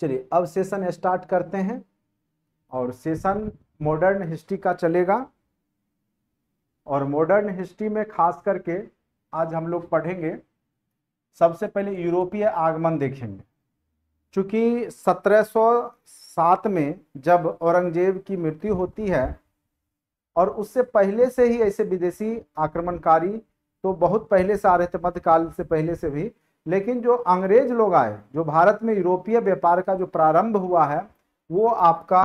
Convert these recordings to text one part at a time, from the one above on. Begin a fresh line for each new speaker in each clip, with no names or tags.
चलिए अब session start करते हैं और सेशन मॉडर्न हिस्ट्री का चलेगा और मॉडर्न हिस्ट्री में खास करके आज हम लोग पढ़ेंगे सबसे पहले यूरोपीय आगमन देखेंगे क्योंकि 1707 में जब औरंगजेब की मृत्यु होती है और उससे पहले से ही ऐसे विदेशी आक्रमणकारी तो बहुत पहले से आ रहे थे मध्यकाल से पहले से भी लेकिन जो अंग्रेज लोग आए जो भारत में यूरोपीय व्यापार का जो प्रारंभ हुआ है वो आपका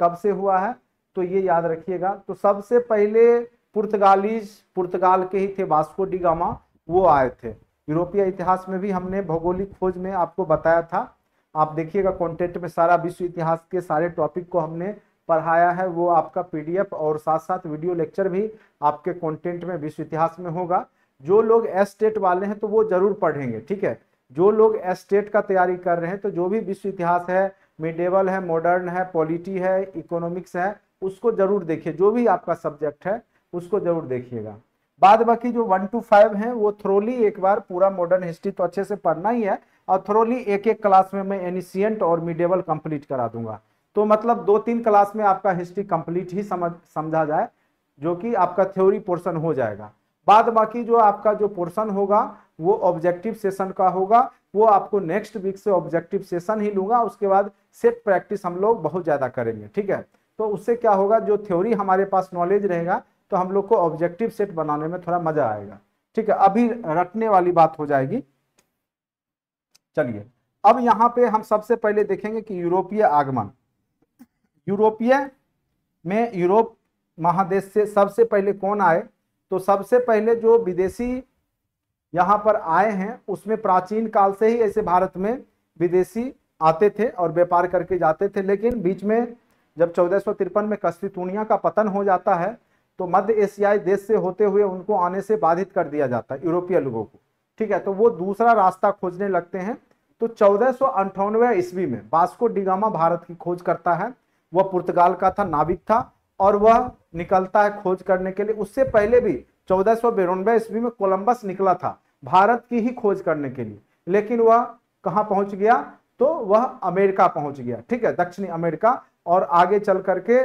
कब से हुआ है तो ये याद रखिएगा तो सबसे पहले पुर्तगालीज पुर्तगाल के ही थे वास्को डिगामा वो आए थे यूरोपीय इतिहास में भी हमने भौगोलिक खोज में आपको बताया था आप देखिएगा कॉन्टेंट में सारा विश्व इतिहास के सारे टॉपिक को हमने पढ़ाया है वो आपका पीडीएफ और साथ साथ वीडियो लेक्चर भी आपके कंटेंट में विश्व इतिहास में होगा जो लोग एस्टेट वाले हैं तो वो जरूर पढ़ेंगे ठीक है जो लोग एस्टेट का तैयारी कर रहे हैं तो जो भी विश्व इतिहास है मिडेवल है मॉडर्न है पॉलिटी है इकोनॉमिक्स है उसको जरूर देखिए जो भी आपका सब्जेक्ट है उसको जरूर देखिएगा बाद बाकी जो वन टू फाइव है वो थ्रोली एक बार पूरा मॉडर्न हिस्ट्री तो अच्छे से पढ़ना ही है और थ्रोली एक एक क्लास में मैं एनिशियंट और मिडेवल कंप्लीट करा दूंगा तो मतलब दो तीन क्लास में आपका हिस्ट्री कंप्लीट ही समझ समझा जाए जो कि आपका थ्योरी पोर्शन हो जाएगा बाद बाकी जो आपका जो पोर्शन होगा वो ऑब्जेक्टिव सेशन का होगा वो आपको नेक्स्ट वीक से ऑब्जेक्टिव सेशन ही लूंगा उसके बाद सेट प्रैक्टिस हम लोग बहुत ज़्यादा करेंगे ठीक है तो उससे क्या होगा जो थ्योरी हमारे पास नॉलेज रहेगा तो हम लोग को ऑब्जेक्टिव सेट बनाने में थोड़ा मजा आएगा ठीक है अभी रटने वाली बात हो जाएगी चलिए अब यहाँ पे हम सबसे पहले देखेंगे कि यूरोपीय आगमन यूरोपीय में यूरोप महादेश से सबसे पहले कौन आए तो सबसे पहले जो विदेशी यहाँ पर आए हैं उसमें प्राचीन काल से ही ऐसे भारत में विदेशी आते थे और व्यापार करके जाते थे लेकिन बीच में जब चौदह में कश्ती का पतन हो जाता है तो मध्य एशियाई देश से होते हुए उनको आने से बाधित कर दिया जाता है यूरोपीय लोगों को ठीक है तो वो दूसरा रास्ता खोजने लगते हैं तो चौदह ईस्वी में बास्को डिगामा भारत की खोज करता है वह पुर्तगाल का था नाविक था और वह निकलता है खोज करने के लिए उससे पहले भी चौदह सौ ईस्वी में कोलंबस निकला था भारत की ही खोज करने के लिए लेकिन वह कहाँ पहुंच गया तो वह अमेरिका पहुंच गया ठीक है दक्षिणी अमेरिका और आगे चल करके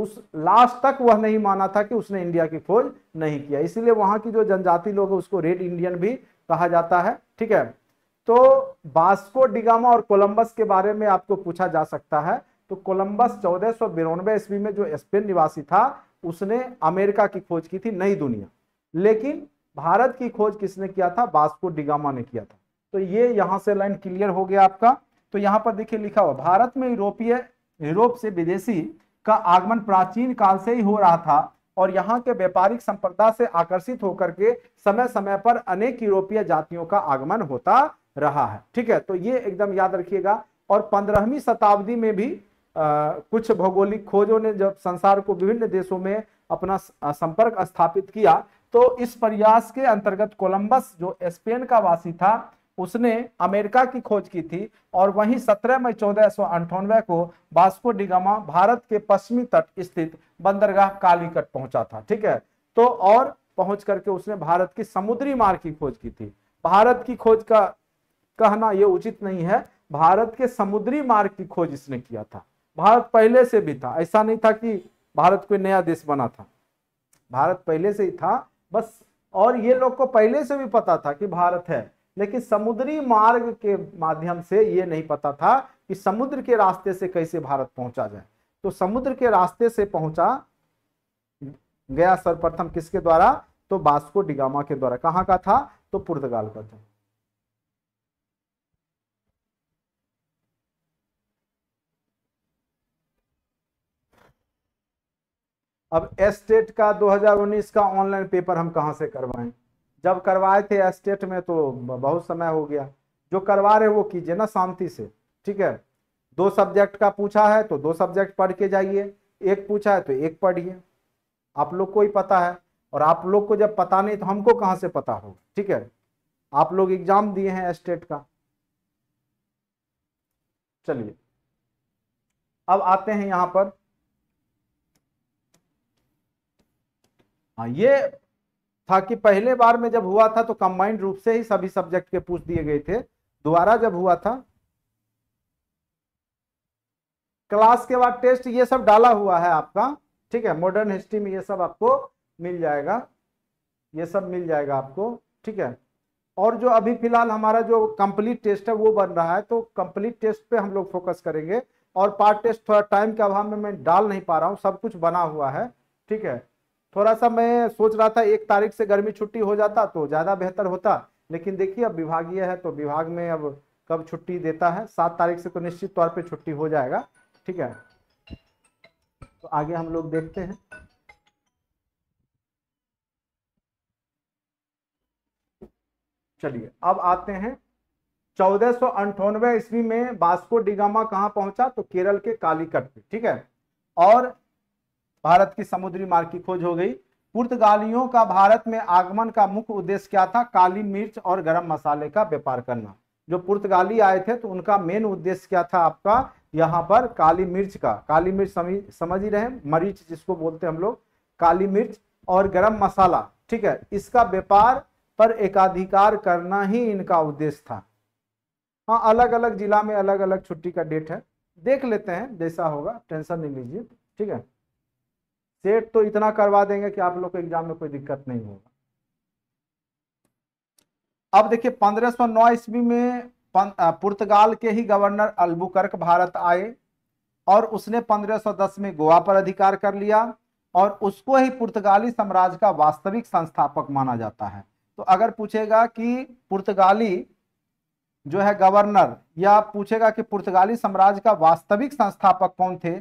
उस लास्ट तक वह नहीं माना था कि उसने इंडिया की खोज नहीं किया इसीलिए वहां की जो जनजाति लोग है उसको रेड इंडियन भी कहा जाता है ठीक है तो बास्को डिगामा और कोलंबस के बारे में आपको पूछा जा सकता है तो कोलंबस चौदह सौ ईस्वी में जो स्पेन निवासी था उसने अमेरिका की खोज की थी नई दुनिया लेकिन भारत की खोज किसने किया था बास्को डिगामा ने किया था तो ये यहां से लाइन क्लियर हो गया आपका तो यहां पर देखिए लिखा हुआ भारत में यूरोपीय यूरोप से विदेशी का आगमन प्राचीन काल से ही हो रहा था और यहाँ के व्यापारिक संपदा से आकर्षित होकर के समय समय पर अनेक यूरोपीय जातियों का आगमन होता रहा है ठीक है तो ये एकदम याद रखिएगा और पंद्रहवीं शताब्दी में भी कुछ भौगोलिक खोजों ने जब संसार को विभिन्न देशों में अपना संपर्क स्थापित किया तो इस प्रयास के अंतर्गत कोलंबस जो स्पेन का वासी था उसने अमेरिका की खोज की थी और वहीं 17 मई चौदह को बास्को डिगामा भारत के पश्चिमी तट स्थित बंदरगाह कालीकट पहुंचा था ठीक है तो और पहुंच करके उसने भारत की समुद्री मार्ग की खोज की थी भारत की खोज का कहना यह उचित नहीं है भारत के समुद्री मार्ग की खोज इसने किया था भारत पहले से भी था ऐसा नहीं था कि भारत कोई नया देश बना था भारत पहले से ही था बस और ये लोग को पहले से भी पता था कि भारत है लेकिन समुद्री मार्ग के माध्यम से ये नहीं पता था कि समुद्र के रास्ते से कैसे भारत पहुंचा जाए तो समुद्र के रास्ते से पहुंचा गया सर्वप्रथम किसके द्वारा तो बास्को डिगामा के द्वारा कहाँ का था तो पुर्तगाल का था अब एस्टेट का 2019 का ऑनलाइन पेपर हम कहाँ से करवाएं जब करवाए थे एस्टेट में तो बहुत समय हो गया जो करवा रहे वो कीजिए ना शांति से ठीक है दो सब्जेक्ट का पूछा है तो दो सब्जेक्ट पढ़ के जाइए एक पूछा है तो एक पढ़िए आप लोग को ही पता है और आप लोग को जब पता नहीं तो हमको कहाँ से पता होगा ठीक है आप लोग एग्जाम दिए हैं एस्टेट का चलिए अब आते हैं यहाँ पर हाँ ये था कि पहले बार में जब हुआ था तो कंबाइंड रूप से ही सभी सब्जेक्ट के पूछ दिए गए थे दोबारा जब हुआ था क्लास के बाद टेस्ट ये सब डाला हुआ है आपका ठीक है मॉडर्न हिस्ट्री में ये सब आपको मिल जाएगा ये सब मिल जाएगा आपको ठीक है और जो अभी फिलहाल हमारा जो कंप्लीट टेस्ट है वो बन रहा है तो कंप्लीट टेस्ट पे हम लोग फोकस करेंगे और पार्ट टेस्ट थोड़ा टाइम के अभाव में मैं डाल नहीं पा रहा हूँ सब कुछ बना हुआ है ठीक है थोड़ा सा मैं सोच रहा था एक तारीख से गर्मी छुट्टी हो जाता तो ज़्यादा बेहतर होता लेकिन देखिए अब विभागीय है तो विभाग में अब कब छुट्टी देता है सात तारीख से तो निश्चित तौर पे छुट्टी हो जाएगा ठीक है तो आगे हम लोग देखते हैं चलिए अब आते हैं चौदह सौ अंठानवे ईस्वी में बास्को डिगामा कहाँ पहुंचा तो केरल के कालीकट पे ठीक है और भारत की समुद्री मार्ग की खोज हो गई पुर्तगालियों का भारत में आगमन का मुख्य उद्देश्य क्या था काली मिर्च और गरम मसाले का व्यापार करना जो पुर्तगाली आए थे तो उनका मेन उद्देश्य क्या था आपका यहाँ पर काली मिर्च का काली मिर्च समझ ही रहे मरीच जिसको बोलते हैं हम लोग काली मिर्च और गरम मसाला ठीक है इसका व्यापार पर एकाधिकार करना ही इनका उद्देश्य था हाँ अलग अलग जिला में अलग अलग छुट्टी का डेट है देख लेते हैं जैसा होगा टेंशन नहीं लीजिए ठीक है सेट तो इतना करवा देंगे कि आप लोग को एग्जाम में कोई दिक्कत नहीं होगा अब देखिए 1509 ईस्वी में पुर्तगाल के ही गवर्नर अल्बुकर्क भारत आए और उसने 1510 में गोवा पर अधिकार कर लिया और उसको ही पुर्तगाली साम्राज्य का वास्तविक संस्थापक माना जाता है तो अगर पूछेगा कि पुर्तगाली जो है गवर्नर या पूछेगा कि पुर्तगाली साम्राज्य का वास्तविक संस्थापक कौन थे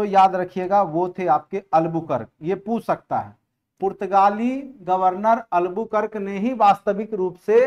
तो याद रखिएगा वो थे आपके अल्बुकर्क ये पूछ सकता है पुर्तगाली गवर्नर अल्बुकर्क ने ही वास्तविक रूप से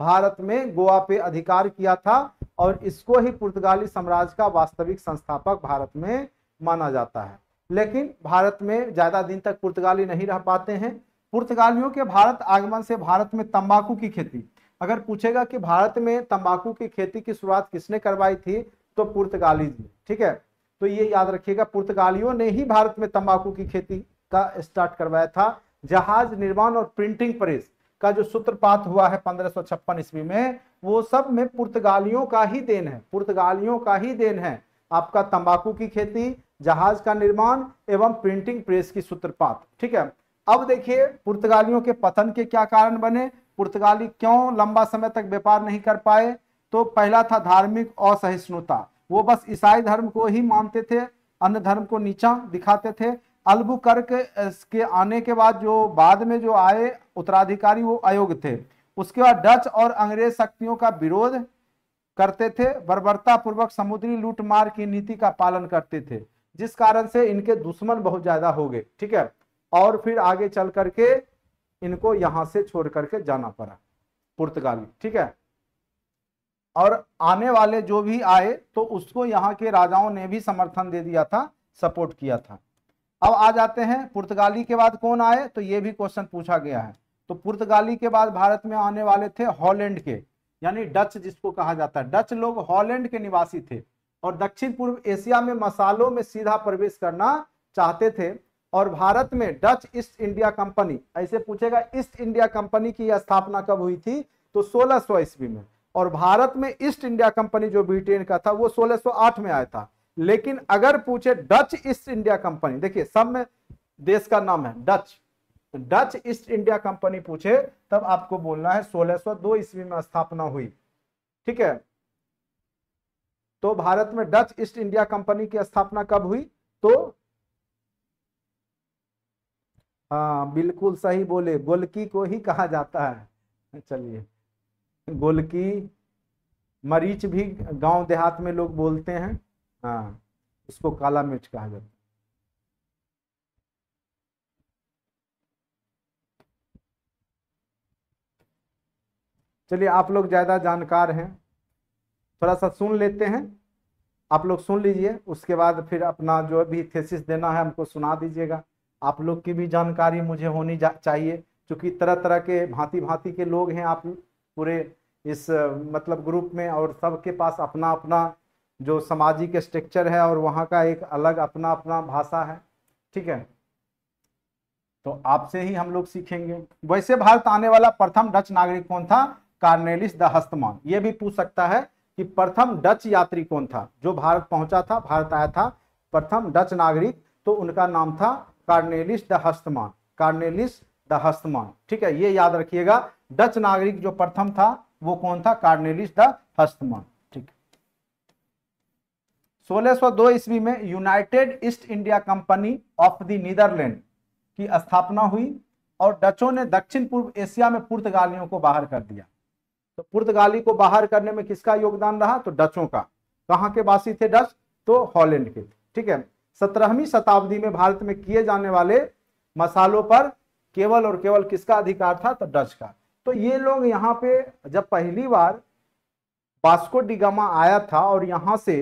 भारत में गोवा पे अधिकार किया था और इसको ही पुर्तगाली साम्राज्य का वास्तविक संस्थापक भारत में माना जाता है लेकिन भारत में ज्यादा दिन तक पुर्तगाली नहीं रह पाते हैं पुर्तगालियों के भारत आगमन से भारत में तंबाकू की खेती अगर पूछेगा कि भारत में तंबाकू की खेती की शुरुआत किसने करवाई थी तो पुर्तगाली जी ठीक है तो ये याद रखिएगा पुर्तगालियों ने ही भारत में तंबाकू की खेती का स्टार्ट करवाया था जहाज निर्माण और प्रिंटिंग प्रेस का जो सूत्रपात हुआ है पंद्रह ईस्वी में वो सब में पुर्तगालियों का ही देन है पुर्तगालियों का ही देन है आपका तंबाकू की खेती जहाज का निर्माण एवं प्रिंटिंग प्रेस की सूत्रपात ठीक है अब देखिए पुर्तगालियों के पतन के क्या कारण बने पुर्तगाली क्यों लंबा समय तक व्यापार नहीं कर पाए तो पहला था धार्मिक असहिष्णुता वो बस ईसाई धर्म को ही मानते थे अन्य धर्म को नीचा दिखाते थे अलबू करक के आने के बाद जो बाद में जो आए उत्तराधिकारी वो अयोग्य थे उसके बाद डच और अंग्रेज शक्तियों का विरोध करते थे बर्बरता पूर्वक समुद्री लूटमार की नीति का पालन करते थे जिस कारण से इनके दुश्मन बहुत ज्यादा हो गए ठीक है और फिर आगे चल करके इनको यहां से छोड़ करके जाना पड़ा पुर्तगाली ठीक है और आने वाले जो भी आए तो उसको यहाँ के राजाओं ने भी समर्थन दे दिया था सपोर्ट किया था अब आ जाते हैं पुर्तगाली के बाद कौन आए तो ये भी क्वेश्चन पूछा गया है तो पुर्तगाली के बाद भारत में आने वाले थे हॉलैंड के यानी डच जिसको कहा जाता है डच लोग हॉलैंड के निवासी थे और दक्षिण पूर्व एशिया में मसालों में सीधा प्रवेश करना चाहते थे और भारत में डच ईस्ट इंडिया कंपनी ऐसे पूछेगा ईस्ट इंडिया कंपनी की स्थापना कब हुई थी तो सोलह सौ ईस्वी में और भारत में ईस्ट इंडिया कंपनी जो ब्रिटेन का था वो 1608 में आया था लेकिन अगर पूछे डच ईस्ट इंडिया कंपनी देखिए सब में देश का नाम है डच तो डच ईस्ट इंडिया कंपनी पूछे तब आपको बोलना है 1602 ईस्वी में स्थापना हुई ठीक है तो भारत में डच ईस्ट इंडिया कंपनी की स्थापना कब हुई तो हाँ बिल्कुल सही बोले गोलकी को ही कहा जाता है चलिए गोलकी मरीच भी गांव देहात में लोग बोलते हैं हाँ उसको काला मिर्च कहा जाता है चलिए आप लोग ज़्यादा जानकार हैं थोड़ा सा सुन लेते हैं आप लोग सुन लीजिए उसके बाद फिर अपना जो भी थेसिस देना है हमको सुना दीजिएगा आप लोग की भी जानकारी मुझे होनी चाहिए क्योंकि तरह तरह के भांति भांति के लोग हैं आप पूरे इस मतलब ग्रुप में और सबके पास अपना अपना जो सामाजिक स्ट्रक्चर है और वहाँ का एक अलग अपना अपना भाषा है ठीक है तो आपसे ही हम लोग सीखेंगे वैसे भारत आने वाला प्रथम डच नागरिक कौन था कार्नेलिस द हस्तमान ये भी पूछ सकता है कि प्रथम डच यात्री कौन था जो भारत पहुंचा था भारत आया था प्रथम डच नागरिक तो उनका नाम था कार्नेलिस द हस्तमान कार्नेलिस द हस्तमान ठीक है ये याद रखिएगा डच नागरिक जो प्रथम था वो कौन था कार्नेलिस द हस्तमान ठीक दो ईस्वी में United East India Company of the Netherland की स्थापना हुई और डचों ने दक्षिण पूर्व एशिया में पुर्तगालियों को बाहर कर दिया तो पुर्तगाली को बाहर करने में किसका योगदान रहा तो डचों का कहां के वासी थे डच तो हॉलैंड के ठीक है सत्रहवीं शताब्दी में भारत में किए जाने वाले मसालों पर केवल और केवल किसका अधिकार था तो डच का तो ये लोग यहाँ पे जब पहली बार बास्को डिगामा आया था और यहाँ से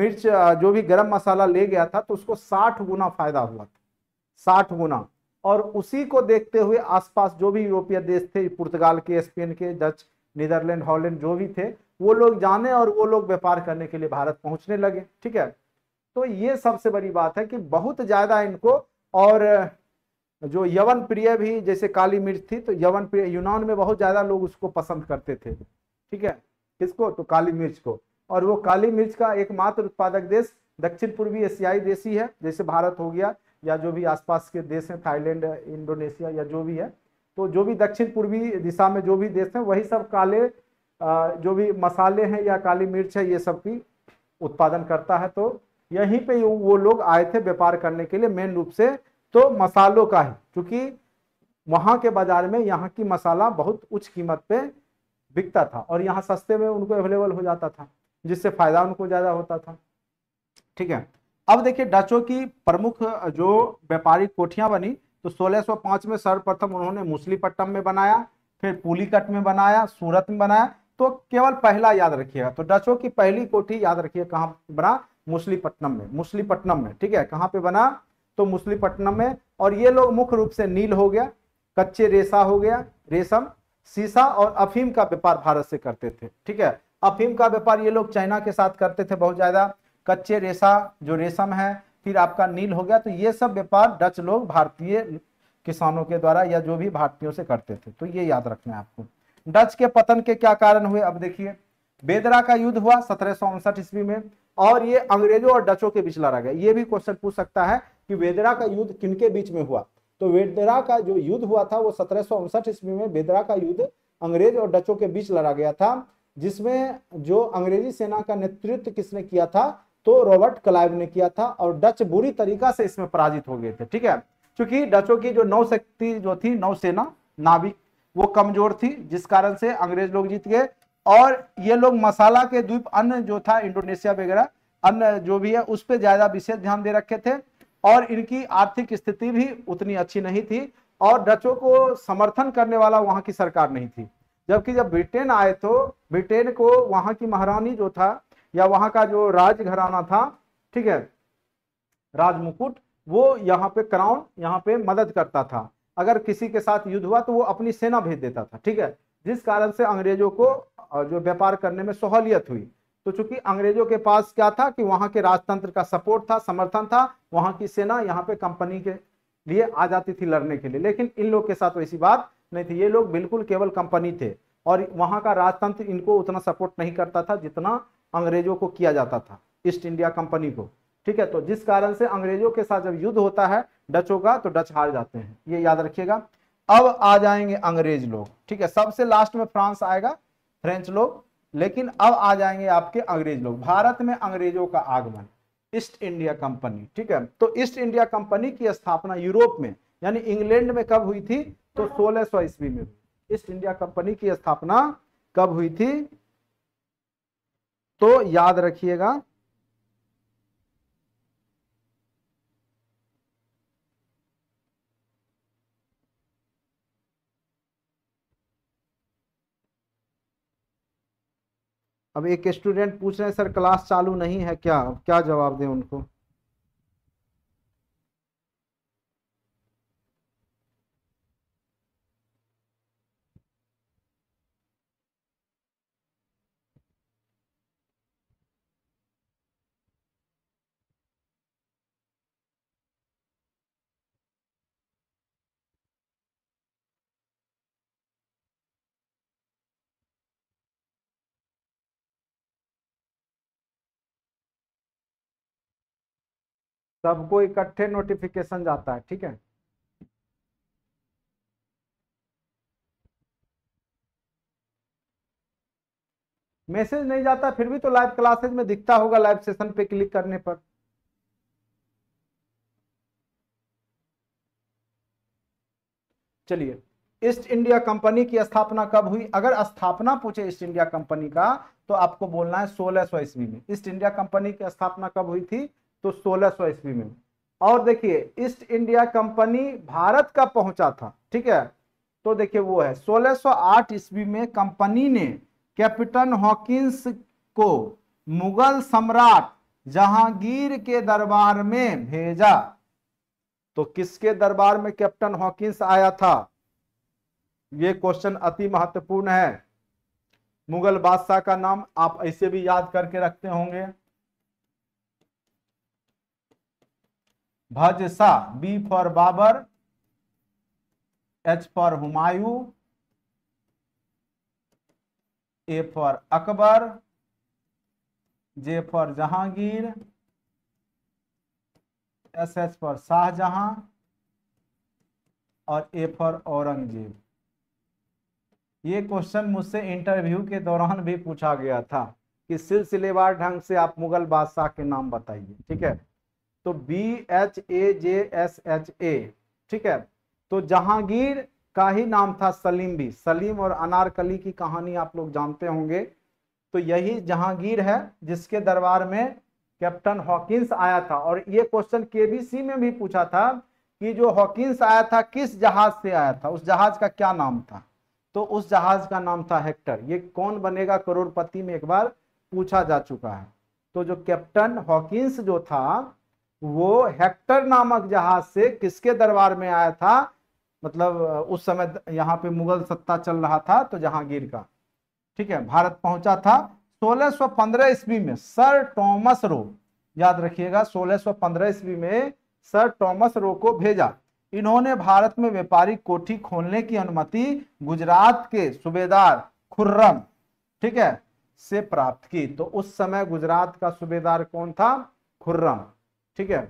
मिर्च जो भी गरम मसाला ले गया था तो उसको 60 गुना फायदा हुआ था 60 गुना और उसी को देखते हुए आसपास जो भी यूरोपीय देश थे पुर्तगाल के स्पेन के डच नीदरलैंड हॉलैंड जो भी थे वो लोग जाने और वो लोग व्यापार करने के लिए भारत पहुंचने लगे ठीक है तो ये सबसे बड़ी बात है कि बहुत ज़्यादा इनको और जो यवन प्रिय भी जैसे काली मिर्च थी तो यवन प्रिय यूनान में बहुत ज़्यादा लोग उसको पसंद करते थे ठीक है किसको तो काली मिर्च को और वो काली मिर्च का एकमात्र उत्पादक देश दक्षिण पूर्वी एशियाई देश ही है जैसे भारत हो गया या जो भी आसपास के देश हैं थाईलैंड इंडोनेशिया या जो भी है तो जो भी दक्षिण पूर्वी दिशा में जो भी देश हैं वही सब काले जो भी मसाले हैं या काली मिर्च है ये सब की उत्पादन करता है तो यहीं पे वो लोग आए थे व्यापार करने के लिए मेन रूप से तो मसालों का ही क्योंकि वहां के बाज़ार में यहाँ की मसाला बहुत उच्च कीमत पे बिकता था और यहाँ सस्ते में उनको अवेलेबल हो जाता था जिससे फ़ायदा उनको ज़्यादा होता था ठीक है अब देखिए डचों की प्रमुख जो व्यापारिक कोठियां बनी तो 1605 में सर्वप्रथम उन्होंने मुसलीपट्टम में बनाया फिर पुलिकट में बनाया सूरत में बनाया तो केवल पहला याद रखिएगा तो डचों की पहली कोठी याद रखिए कहाँ बना मुसलीपट्टनम में मुसलीपट्टनम में ठीक है कहाँ पे बना तो मुसलीपट्टनम में और ये लोग मुख्य रूप से नील हो गया कच्चे रेशा हो गया रेशम सीसा और अफीम का व्यापार भारत से करते थे ठीक है अफीम का व्यापार ये लोग चाइना के साथ करते थे बहुत ज़्यादा कच्चे रेशा जो रेशम है फिर आपका नील हो गया तो ये सब व्यापार डच लोग भारतीय किसानों के द्वारा या जो भी भारतीयों से करते थे तो ये याद रखना है आपको डच के पतन के क्या कारण हुए अब देखिए बेदरा का युद्ध हुआ सत्रह ईस्वी में और ये अंग्रेजों और डचों के बीच लड़ा गया ये भी क्वेश्चन पूछ सकता है कि वेदरा का युद्ध किनके बीच में हुआ तो वेदरा का जो युद्ध हुआ था वो सत्रह सौ उनसठ ईस्वी में वेदरा का युद्ध अंग्रेज और डचों के बीच लड़ा गया था जिसमें जो अंग्रेजी सेना का नेतृत्व किसने किया था तो रॉबर्ट क्लाइव ने किया था और डच बुरी तरीका से इसमें पराजित हो गए थे ठीक है क्योंकि डचों की जो नौशक्ति जो थी नौसेना नाविक वो कमजोर थी जिस कारण से अंग्रेज लोग जीत गए और ये लोग मसाला के द्वीप अन्य जो था इंडोनेशिया वगैरह अन्य जो भी है उस पर ज्यादा विशेष ध्यान दे रखे थे और इनकी आर्थिक स्थिति भी उतनी अच्छी नहीं थी और डचों को समर्थन करने वाला वहां की सरकार नहीं थी जबकि जब ब्रिटेन आए तो ब्रिटेन को वहां की महारानी जो था या वहां का जो राज घराना था ठीक है राज मुकुट वो यहाँ पे क्राउन यहाँ पे मदद करता था अगर किसी के साथ युद्ध हुआ तो वो अपनी सेना भेज देता था ठीक है जिस कारण से अंग्रेजों को जो व्यापार करने में सहूलियत हुई तो चूंकि अंग्रेजों के पास क्या था कि वहां के राजतंत्र का सपोर्ट था समर्थन था वहां की सेना यहाँ पे कंपनी के लिए आ जाती थी लड़ने के लिए लेकिन इन लोग के साथ वैसी बात नहीं थी ये लोग बिल्कुल केवल कंपनी थे और वहां का राजतंत्र इनको उतना सपोर्ट नहीं करता था जितना अंग्रेजों को किया जाता था ईस्ट इंडिया कंपनी को ठीक है तो जिस कारण से अंग्रेजों के साथ जब युद्ध होता है डचों का तो डच हार जाते हैं ये याद रखिएगा अब आ जाएंगे अंग्रेज लोग ठीक है सबसे लास्ट में फ्रांस आएगा फ्रेंच लोग लेकिन अब आ जाएंगे आपके अंग्रेज लोग भारत में अंग्रेजों का आगमन ईस्ट इंडिया कंपनी ठीक है तो ईस्ट इंडिया कंपनी की स्थापना यूरोप में यानी इंग्लैंड में कब हुई थी तो सोलह सौ ईस्वी में ईस्ट इंडिया कंपनी की स्थापना कब हुई थी तो याद रखिएगा अब एक स्टूडेंट पूछ रहे हैं सर क्लास चालू नहीं है क्या अब क्या जवाब दें उनको सबको इकट्ठे नोटिफिकेशन जाता है ठीक है मैसेज नहीं जाता फिर भी तो लाइव क्लासेज में दिखता होगा लाइव सेशन पे क्लिक करने पर चलिए ईस्ट इंडिया कंपनी की स्थापना कब हुई अगर स्थापना पूछे ईस्ट इंडिया कंपनी का तो आपको बोलना है सोलह सौ ईस्वी में ईस्ट इंडिया कंपनी की स्थापना कब हुई थी तो 1600 ईस्वी में और देखिए ईस्ट इंडिया कंपनी भारत का पहुंचा था ठीक है तो देखिए वो है 1608 ईस्वी में कंपनी ने कैप्टन हॉकिंस को मुगल सम्राट जहांगीर के दरबार में भेजा तो किसके दरबार में कैप्टन हॉकिंस आया था ये क्वेश्चन अति महत्वपूर्ण है मुगल बादशाह का नाम आप ऐसे भी याद करके रखते होंगे भज सा B for Babur H for Humayun A for Akbar J for Jahangir S H for Shahjahan और ए फॉर औरंगजेब ये क्वेश्चन मुझसे इंटरव्यू के दौरान भी पूछा गया था कि सिलसिलेवार ढंग से आप मुगल बादशाह के नाम बताइए ठीक है तो B H A J S H A ठीक है तो जहांगीर का ही नाम था सलीम भी सलीम और अनारकली की कहानी आप लोग जानते होंगे तो यही जहांगीर है जिसके दरबार में कैप्टन हॉकिंस आया था और ये क्वेश्चन केबीसी में भी पूछा था कि जो हॉकिंस आया था किस जहाज से आया था उस जहाज का क्या नाम था तो उस जहाज का नाम था हेक्टर ये कौन बनेगा करोड़पति में एक बार पूछा जा चुका है तो जो कैप्टन हॉकिंस जो था वो हेक्टर नामक जहाज से किसके दरबार में आया था मतलब उस समय यहाँ पे मुगल सत्ता चल रहा था तो जहांगीर का ठीक है भारत पहुंचा था 1615 ईस्वी में सर टॉमस रो याद रखिएगा 1615 ईस्वी में सर टॉमस रो को भेजा इन्होंने भारत में व्यापारिक कोठी खोलने की अनुमति गुजरात के सूबेदार खुर्रम ठीक है से प्राप्त की तो उस समय गुजरात का सूबेदार कौन था खुर्रम ठीक है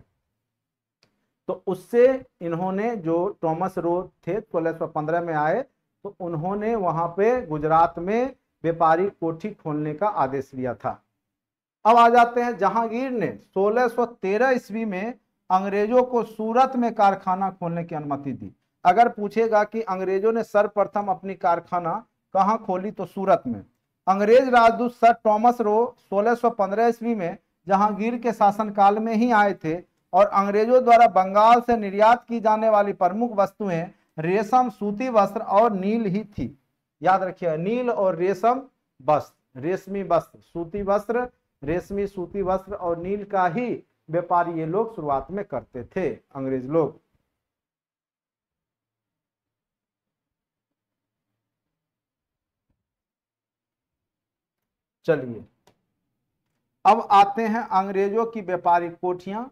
तो उससे इन्होंने जो टॉमस रो थे सोलह सौ पंद्रह में आए तो उन्होंने वहां पे गुजरात में व्यापारी कोठी खोलने का आदेश लिया था अब आ जाते हैं जहांगीर ने 1613 ईस्वी में अंग्रेजों को सूरत में कारखाना खोलने की अनुमति दी अगर पूछेगा कि अंग्रेजों ने सर्वप्रथम अपनी कारखाना कहाँ खोली तो सूरत में अंग्रेज राजदूत सर टॉमस रो पंद्रह ईस्वी में जहांगीर के शासनकाल में ही आए थे और अंग्रेजों द्वारा बंगाल से निर्यात की जाने वाली प्रमुख वस्तुएं रेशम सूती वस्त्र और नील ही थी याद रखिए नील और रेशम वस्त्र रेशमी वस्त्र सूती वस्त्र रेशमी सूती वस्त्र और नील का ही व्यापार ये लोग शुरुआत में करते थे अंग्रेज लोग चलिए अब आते हैं अंग्रेजों की व्यापारिक कोठियां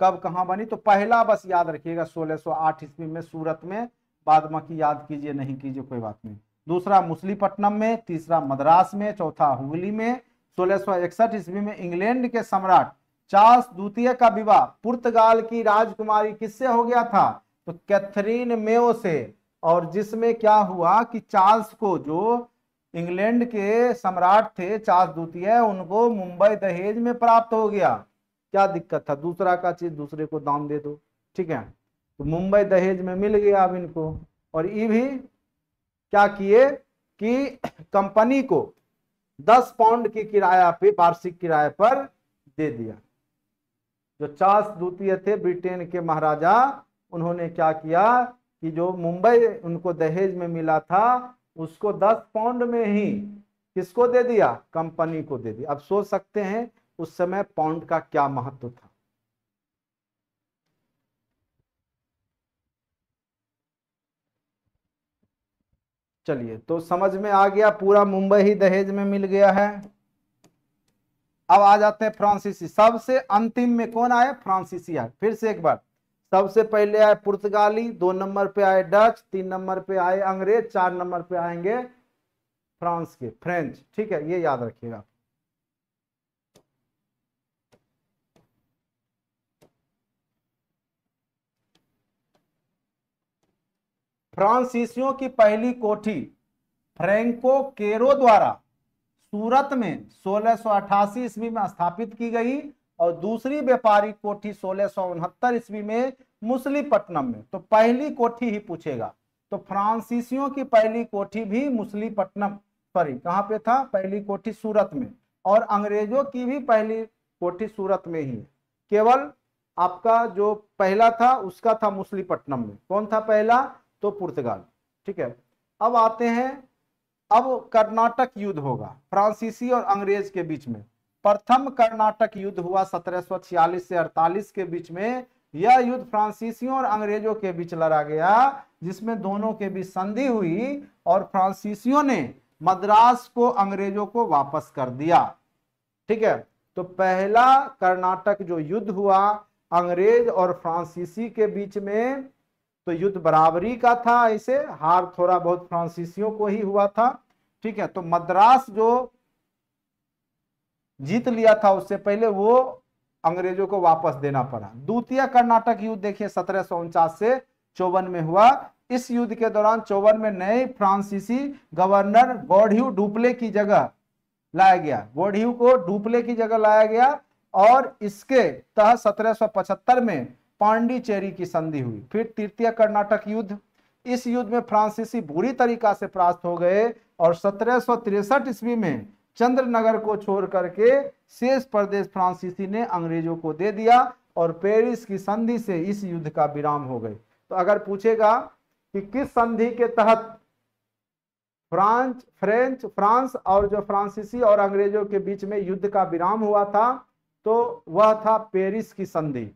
कब कहां बनी तो पहला बस याद रखिएगा 1608 ईस्वी में सूरत में बाद की याद कीजिए नहीं कीजिए कोई बात नहीं दूसरा मुसलीपट्टनम में तीसरा मद्रास में चौथा हुगली में 1661 ईस्वी में इंग्लैंड के सम्राट चार्ल्स द्वितीय का विवाह पुर्तगाल की राजकुमारी किससे हो गया था तो कैथरीन मेओ से और जिसमें क्या हुआ कि चार्ल्स को जो इंग्लैंड के सम्राट थे चार्ल्स द्वितीय उनको मुंबई दहेज में प्राप्त हो गया क्या दिक्कत था दूसरा का चीज दूसरे को दाम दे दो ठीक है तो मुंबई दहेज में मिल गया अब इनको और ये भी क्या किए कि कंपनी को 10 पाउंड की किराया पे वार्षिक किराए पर दे दिया जो चार्ल्स द्वितीय थे ब्रिटेन के महाराजा उन्होंने क्या किया कि जो मुंबई उनको दहेज में मिला था उसको दस पाउंड में ही किसको दे दिया कंपनी को दे दिया अब सोच सकते हैं उस समय पाउंड का क्या महत्व था चलिए तो समझ में आ गया पूरा मुंबई ही दहेज में मिल गया है अब आ जाते हैं फ्रांसीसी सबसे अंतिम में कौन आया फ्रांसीसी आए फिर से एक बार सबसे पहले आए पुर्तगाली दो नंबर पे आए डच तीन नंबर पे आए अंग्रेज चार नंबर पे आएंगे फ्रांस के फ्रेंच ठीक है ये याद रखिएगा फ्रांसीसियों की पहली कोठी फ्रेंको केरो द्वारा सूरत में सोलह ईस्वी में स्थापित की गई और दूसरी व्यापारिक कोठी सोलह सौ उनहत्तर ईस्वी में मुसलीपट्टनम में तो पहली कोठी ही पूछेगा तो फ्रांसीसियों की पहली कोठी भी मुसलीपट्टनम सॉरी कहाँ पे था पहली कोठी सूरत में और अंग्रेजों की भी पहली कोठी सूरत में ही केवल आपका जो पहला था उसका था मुसलीपट्टनम में कौन था पहला तो पुर्तगाल ठीक है अब आते हैं अब कर्नाटक युद्ध होगा फ्रांसीसी और अंग्रेज के बीच में प्रथम कर्नाटक युद्ध हुआ 1746 से 48 के बीच में यह युद्ध फ्रांसीसियों और अंग्रेजों के बीच लड़ा गया जिसमें दोनों के बीच संधि हुई और फ्रांसीसियों ने मद्रास को अंग्रेजों को वापस कर दिया ठीक है तो पहला कर्नाटक जो युद्ध हुआ अंग्रेज और फ्रांसीसी के बीच में तो युद्ध बराबरी का था ऐसे हार थोड़ा बहुत फ्रांसीसियों को ही हुआ था ठीक है तो मद्रास जो जीत लिया था उससे पहले वो अंग्रेजों को वापस देना पड़ा द्वितीय कर्नाटक युद्ध देखिए सत्रह से चौवन में हुआ इस युद्ध के दौरान चौवन में नए फ्रांसीसी गवर्नर गौढ़ डुपले की जगह लाया गया गौढ़ को डुपले की जगह लाया गया और इसके तहत 1775 में पांडिचेरी की संधि हुई फिर तृतीय कर्नाटक युद्ध इस युद्ध में फ्रांसीसी बुरी तरीका से परास्त हो गए और सत्रह ईस्वी में चंद्रनगर को छोड़ करके शेष प्रदेश फ्रांसीसी ने अंग्रेजों को दे दिया और पेरिस की संधि से इस युद्ध का विराम हो गए तो अगर पूछेगा कि किस संधि के तहत फ्रांस फ्रेंच फ्रांस और जो फ्रांसीसी और अंग्रेजों के बीच में युद्ध का विराम हुआ था तो वह था पेरिस की संधि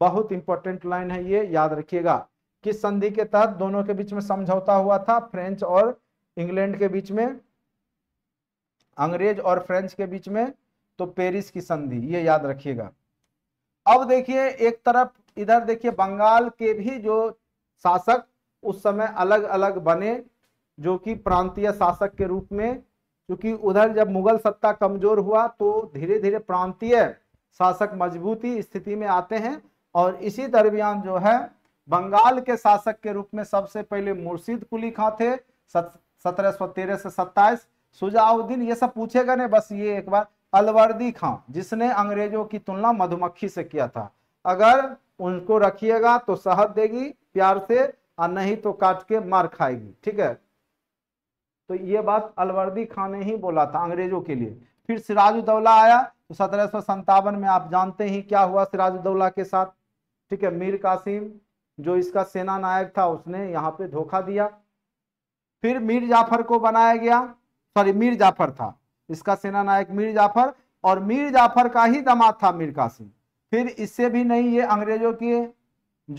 बहुत इंपॉर्टेंट लाइन है ये याद रखिएगा किस संधि के तहत दोनों के बीच में समझौता हुआ था फ्रेंच और इंग्लैंड के बीच में अंग्रेज और फ्रेंच के बीच में तो पेरिस की संधि ये याद रखिएगा अब देखिए एक तरफ इधर देखिए बंगाल के भी जो शासक उस समय अलग अलग बने जो कि प्रांतीय शासक के रूप में क्योंकि उधर जब मुगल सत्ता कमजोर हुआ तो धीरे धीरे प्रांतीय शासक मजबूती स्थिति में आते हैं और इसी दरमियान जो है बंगाल के शासक के रूप में सबसे पहले मुर्शिद कुली खां थे सत्रह सौ तेरह से सत्ताईस सुजाउद्दीन ये सब पूछेगा नहीं बस ये एक बार अलवर्दी खां जिसने अंग्रेजों की तुलना मधुमक्खी से किया था अगर उनको रखिएगा तो शहद देगी प्यार से और नहीं तो काट के मार खाएगी ठीक है तो ये बात अलवर्दी खां ने ही बोला था अंग्रेजों के लिए फिर सिराजुद्दौला आया तो सत्रह सौ में आप जानते ही क्या हुआ सिराजुद्दौला के साथ ठीक है मीर कासिम जो इसका सेना नायक था उसने यहाँ पे धोखा दिया फिर मीर जाफर को बनाया गया सॉरी मीर जाफर था इसका सेना नायक मीर जाफर और मीर जाफर का ही दमाद था मीर कासिम फिर इससे भी नहीं ये अंग्रेजों के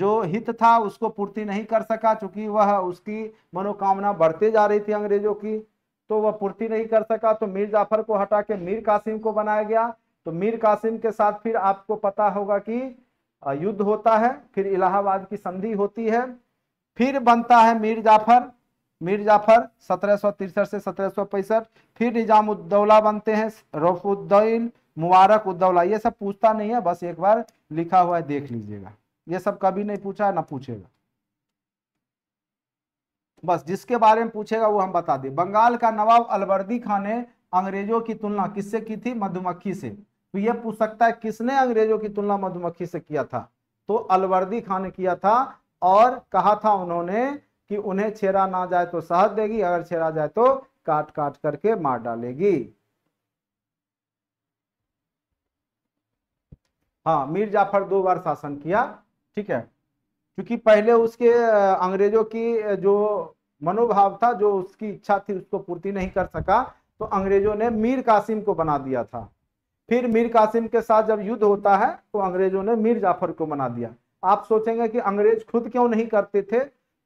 जो हित था उसको पूर्ति नहीं कर सका चूंकि वह उसकी मनोकामना बढ़ते जा रही थी अंग्रेजों की तो वह पूर्ति नहीं कर सका तो मीर जाफर को हटा के मीर कासिम को बनाया गया तो मीर कासिम के साथ फिर आपको पता होगा कि युद्ध होता है फिर इलाहाबाद की संधि होती है फिर बनता है मीर जाफर मीर जाफर सत्रह से सत्रह फिर निजाम उद्दौला बनते हैं रफुद्दीन मुबारक उद्दौला ये सब पूछता नहीं है बस एक बार लिखा हुआ है देख लीजिएगा ये सब कभी नहीं पूछा ना पूछेगा बस जिसके बारे में पूछेगा वो हम बता दें बंगाल का नवाब अलवर्दी खान ने अंग्रेजों की तुलना किससे की थी मधुमक्खी से तो ये पूछ सकता है किसने अंग्रेजों की तुलना मधुमक्खी से किया था तो अलवर्दी खान ने किया था और कहा था उन्होंने कि उन्हें छेड़ा ना जाए तो सहद देगी अगर छेड़ा जाए तो काट काट करके मार डालेगी हाँ मीर जाफर दो बार शासन किया ठीक है क्योंकि पहले उसके अंग्रेजों की जो मनोभाव था जो उसकी इच्छा थी उसको पूर्ति नहीं कर सका तो अंग्रेजों ने मीर कासिम को बना दिया था फिर मीर कासिम के साथ जब युद्ध होता है तो अंग्रेजों ने मीर जाफर को बना दिया आप सोचेंगे कि अंग्रेज खुद क्यों नहीं करते थे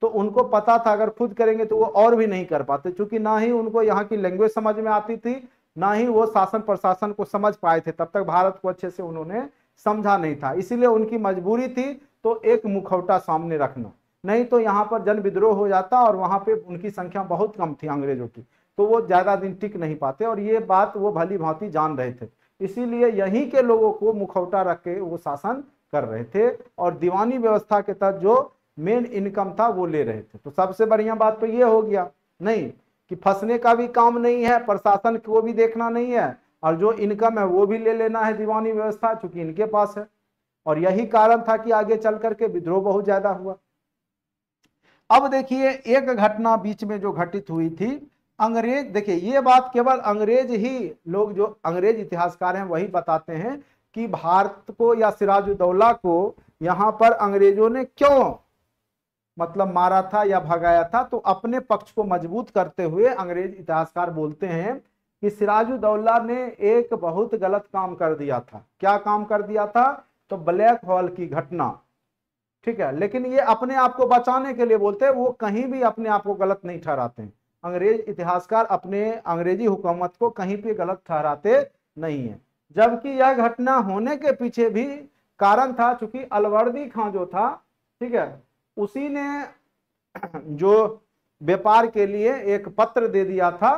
तो उनको पता था अगर खुद करेंगे तो वो और भी नहीं कर पाते चूंकि ना ही उनको यहाँ की लैंग्वेज समझ में आती थी ना ही वो शासन प्रशासन को समझ पाए थे तब तक भारत को अच्छे से उन्होंने समझा नहीं था इसीलिए उनकी मजबूरी थी तो एक मुखौटा सामने रखना नहीं तो यहाँ पर जन विद्रोह हो जाता और वहाँ पे उनकी संख्या बहुत कम थी अंग्रेजों की तो वो ज़्यादा दिन टिक नहीं पाते और ये बात वो भली भांति जान रहे थे इसीलिए यहीं के लोगों को मुखौटा रख के वो शासन कर रहे थे और दीवानी व्यवस्था के तहत जो मेन इनकम था वो ले रहे थे तो सबसे बढ़िया बात तो ये हो गया नहीं कि फंसने का भी काम नहीं है प्रशासन को भी देखना नहीं है और जो इनकम है वो भी ले लेना है दीवानी व्यवस्था चूंकि इनके पास है और यही कारण था कि आगे चल करके विद्रोह बहुत ज्यादा हुआ अब देखिए एक घटना बीच में जो घटित हुई थी अंग्रेज देखिए ये बात केवल अंग्रेज ही लोग जो अंग्रेज इतिहासकार हैं वही बताते हैं कि भारत को या सिराजुद्दौला को यहाँ पर अंग्रेजों ने क्यों मतलब मारा था या भगाया था तो अपने पक्ष को मजबूत करते हुए अंग्रेज इतिहासकार बोलते हैं कि सिराजुद्दौला ने एक बहुत गलत काम कर दिया था क्या काम कर दिया था तो ब्लैक होल की घटना ठीक है लेकिन ये अपने आप को बचाने के लिए बोलते हैं वो कहीं भी अपने आप को गलत नहीं ठहराते अंग्रेज इतिहासकार अपने अंग्रेजी हुकूमत को कहीं भी गलत ठहराते नहीं है जबकि यह घटना होने के पीछे भी कारण था चूंकि अलवर्दी खां जो था ठीक है उसी ने जो व्यापार के लिए एक पत्र दे दिया था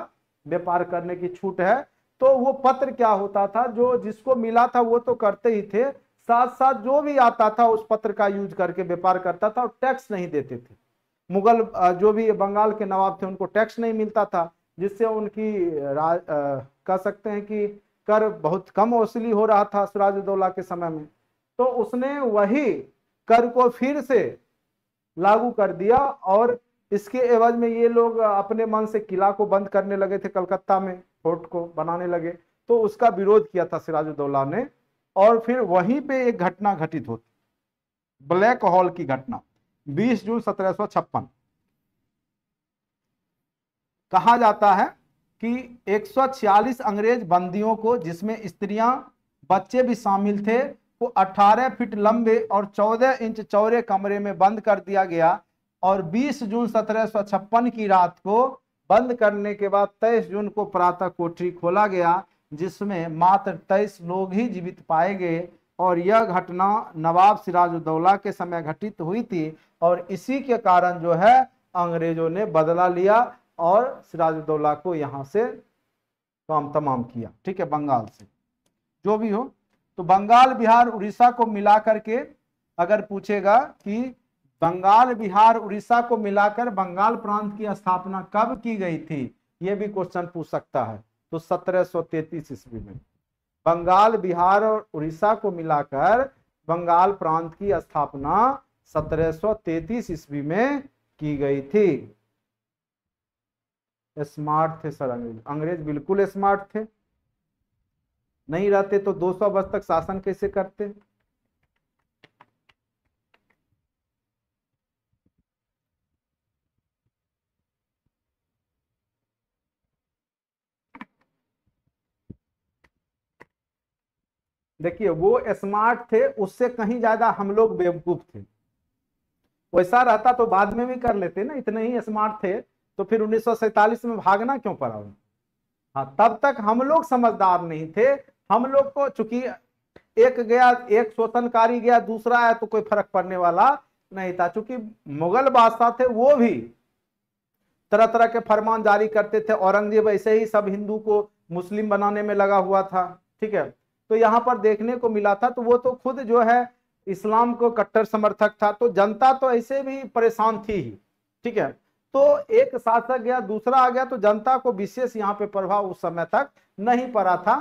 व्यापार करने की छूट है तो वो पत्र क्या होता था जो जिसको मिला था वो तो करते ही थे साथ साथ जो भी आता था उस पत्र का यूज करके व्यापार करता था और टैक्स नहीं देते थे मुगल जो भी बंगाल के नवाब थे उनको टैक्स नहीं मिलता था जिससे उनकी कह सकते हैं कि कर बहुत कम वसूली हो रहा था सिराजदौला के समय में तो उसने वही कर को फिर से लागू कर दिया और इसके एवज में ये लोग अपने मन से किला को बंद करने लगे थे कलकत्ता में फोर्ट को बनाने लगे तो उसका विरोध किया था सिराजुद्दौला ने और फिर वहीं पे एक घटना घटित होती ब्लैक हॉल की घटना 20 जून सत्रह कहा जाता है कि 146 अंग्रेज बंदियों को जिसमें स्त्रियां बच्चे भी शामिल थे को 18 फीट लंबे और 14 इंच चौड़े कमरे में बंद कर दिया गया और 20 जून सत्रह की रात को बंद करने के बाद 23 जून को प्रातः कोठरी खोला गया जिसमें मात्र 23 लोग ही जीवित पाए गए और यह घटना नवाब सिराजुद्दौला के समय घटित हुई थी और इसी के कारण जो है अंग्रेजों ने बदला लिया और सिराजुद्दौला को यहाँ से काम तमाम किया ठीक है बंगाल से जो भी हो तो बंगाल बिहार उड़ीसा को मिला करके अगर पूछेगा कि बंगाल बिहार उड़ीसा को मिलाकर बंगाल प्रांत की स्थापना कब की गई थी ये भी क्वेश्चन पूछ सकता है तो 1733 ईस्वी में बंगाल बिहार और उड़ीसा को मिलाकर बंगाल प्रांत की स्थापना 1733 ईस्वी में की गई थी स्मार्ट थे सर अंग्रेज अंग्रेज बिल्कुल स्मार्ट थे नहीं रहते तो 200 वर्ष तक शासन कैसे करते देखिए वो स्मार्ट थे उससे कहीं ज्यादा हम लोग बेवकूफ थे वैसा रहता तो बाद में भी कर लेते ना इतने ही स्मार्ट थे तो फिर उन्नीस में भागना क्यों पड़ा हाँ तब तक हम लोग समझदार नहीं थे हम लोग को चूंकि एक गया एक शोषणकारी गया दूसरा आया तो कोई फर्क पड़ने वाला नहीं था चूंकि मुगल बादशाह थे वो भी तरह तरह के फरमान जारी करते थे औरंगजेब ऐसे ही सब हिंदू को मुस्लिम बनाने में लगा हुआ था ठीक है तो यहाँ पर देखने को मिला था तो वो तो खुद जो है इस्लाम को कट्टर समर्थक था तो जनता तो ऐसे भी परेशान थी ही ठीक है तो एक शासक गया दूसरा आ गया तो जनता को विशेष यहाँ पे प्रभाव उस समय तक नहीं पड़ा था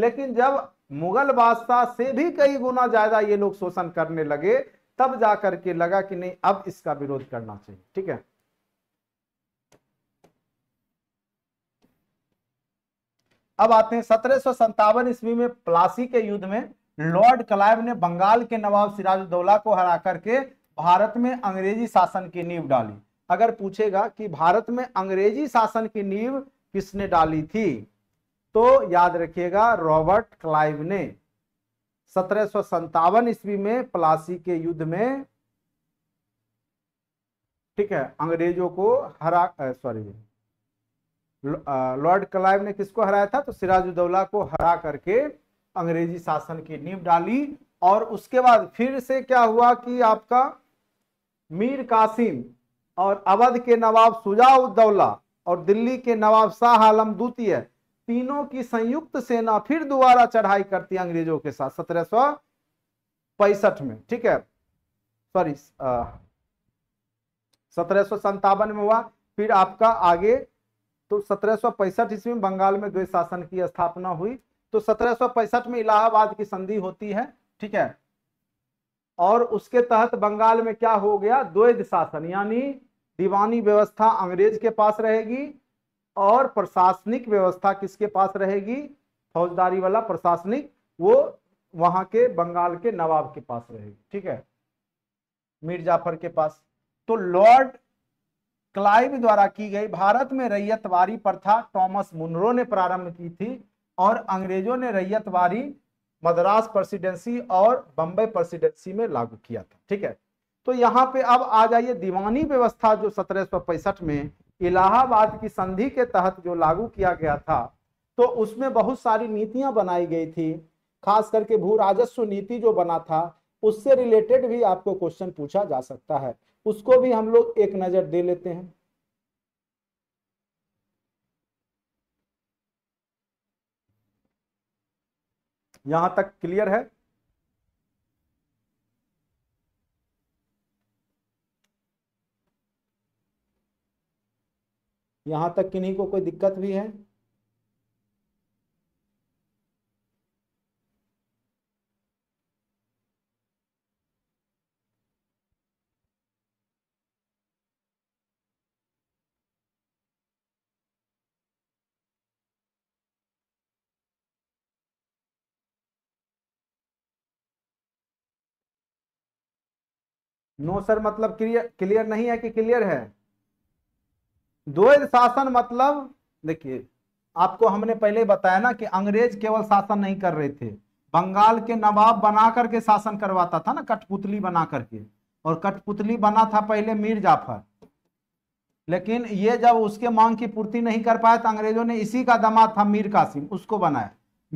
लेकिन जब मुगल बादशाह से भी कई गुना ज्यादा ये लोग शोषण करने लगे तब जाकर के लगा कि नहीं अब इसका विरोध करना चाहिए ठीक है अब आते हैं सत्रह सौ ईस्वी में प्लासी के युद्ध में लॉर्ड क्लाइव ने बंगाल के नवाब सिराजुद्दौला को हरा करके भारत में अंग्रेजी शासन की नींव डाली अगर पूछेगा कि भारत में अंग्रेजी शासन की नींव किसने डाली थी तो याद रखिएगा रॉबर्ट क्लाइव ने सत्रह ईस्वी में प्लासी के युद्ध में ठीक है अंग्रेजों को हरा सॉरी लॉर्ड क्लाइव ने किसको हराया था तो सिराजुद्दौला को हरा करके अंग्रेजी शासन की नींव डाली और उसके बाद फिर से क्या हुआ कि आपका मीर कासिम और अवध के नवाब सुजाउद्दौला और दिल्ली के नवाब शाह आलम द्वितीय तीनों की संयुक्त सेना फिर दोबारा चढ़ाई करती है अंग्रेजों के साथ सत्रह सौ पैंसठ में ठीक है सॉरी सत्रह संतावन में हुआ फिर आपका आगे तो सत्रह सौ ईस्वी में बंगाल में द्वैत शासन की स्थापना हुई तो सत्रह सौ पैंसठ में इलाहाबाद की संधि होती है ठीक है और उसके तहत बंगाल में क्या हो गया द्वैध शासन यानी दीवानी व्यवस्था अंग्रेज के पास रहेगी और प्रशासनिक व्यवस्था किसके पास रहेगी फौजदारी वाला प्रशासनिक वो वहां के बंगाल के नवाब के पास रहेगी ठीक है मीर जाफर के पास तो लॉर्ड क्लाइव द्वारा की गई भारत में रैयतवारी प्रथा टॉमस मुनरो ने प्रारंभ की थी और अंग्रेजों ने रैयतवारी मद्रास प्रेसिडेंसी और बंबे प्रेसिडेंसी में लागू किया था ठीक है तो यहाँ पे अब आ जाइए दीवानी व्यवस्था जो सत्रह में इलाहाबाद की संधि के तहत जो लागू किया गया था तो उसमें बहुत सारी नीतियां बनाई गई थी खास करके भू राजस्व नीति जो बना था उससे रिलेटेड भी आपको क्वेश्चन पूछा जा सकता है उसको भी हम लोग एक नजर दे लेते हैं यहां तक क्लियर है यहां तक किन्हीं को कोई दिक्कत भी है नो no, सर मतलब क्लियर क्लियर नहीं है कि क्लियर है द्वैध शासन मतलब देखिए आपको हमने पहले बताया ना कि अंग्रेज केवल शासन नहीं कर रहे थे बंगाल के नवाब बना करके शासन करवाता था ना कठपुतली बना करके और कठपुतली बना था पहले मीर जाफर लेकिन ये जब उसके मांग की पूर्ति नहीं कर पाया तो अंग्रेजों ने इसी का दमा था मीर कासिम उसको बनाया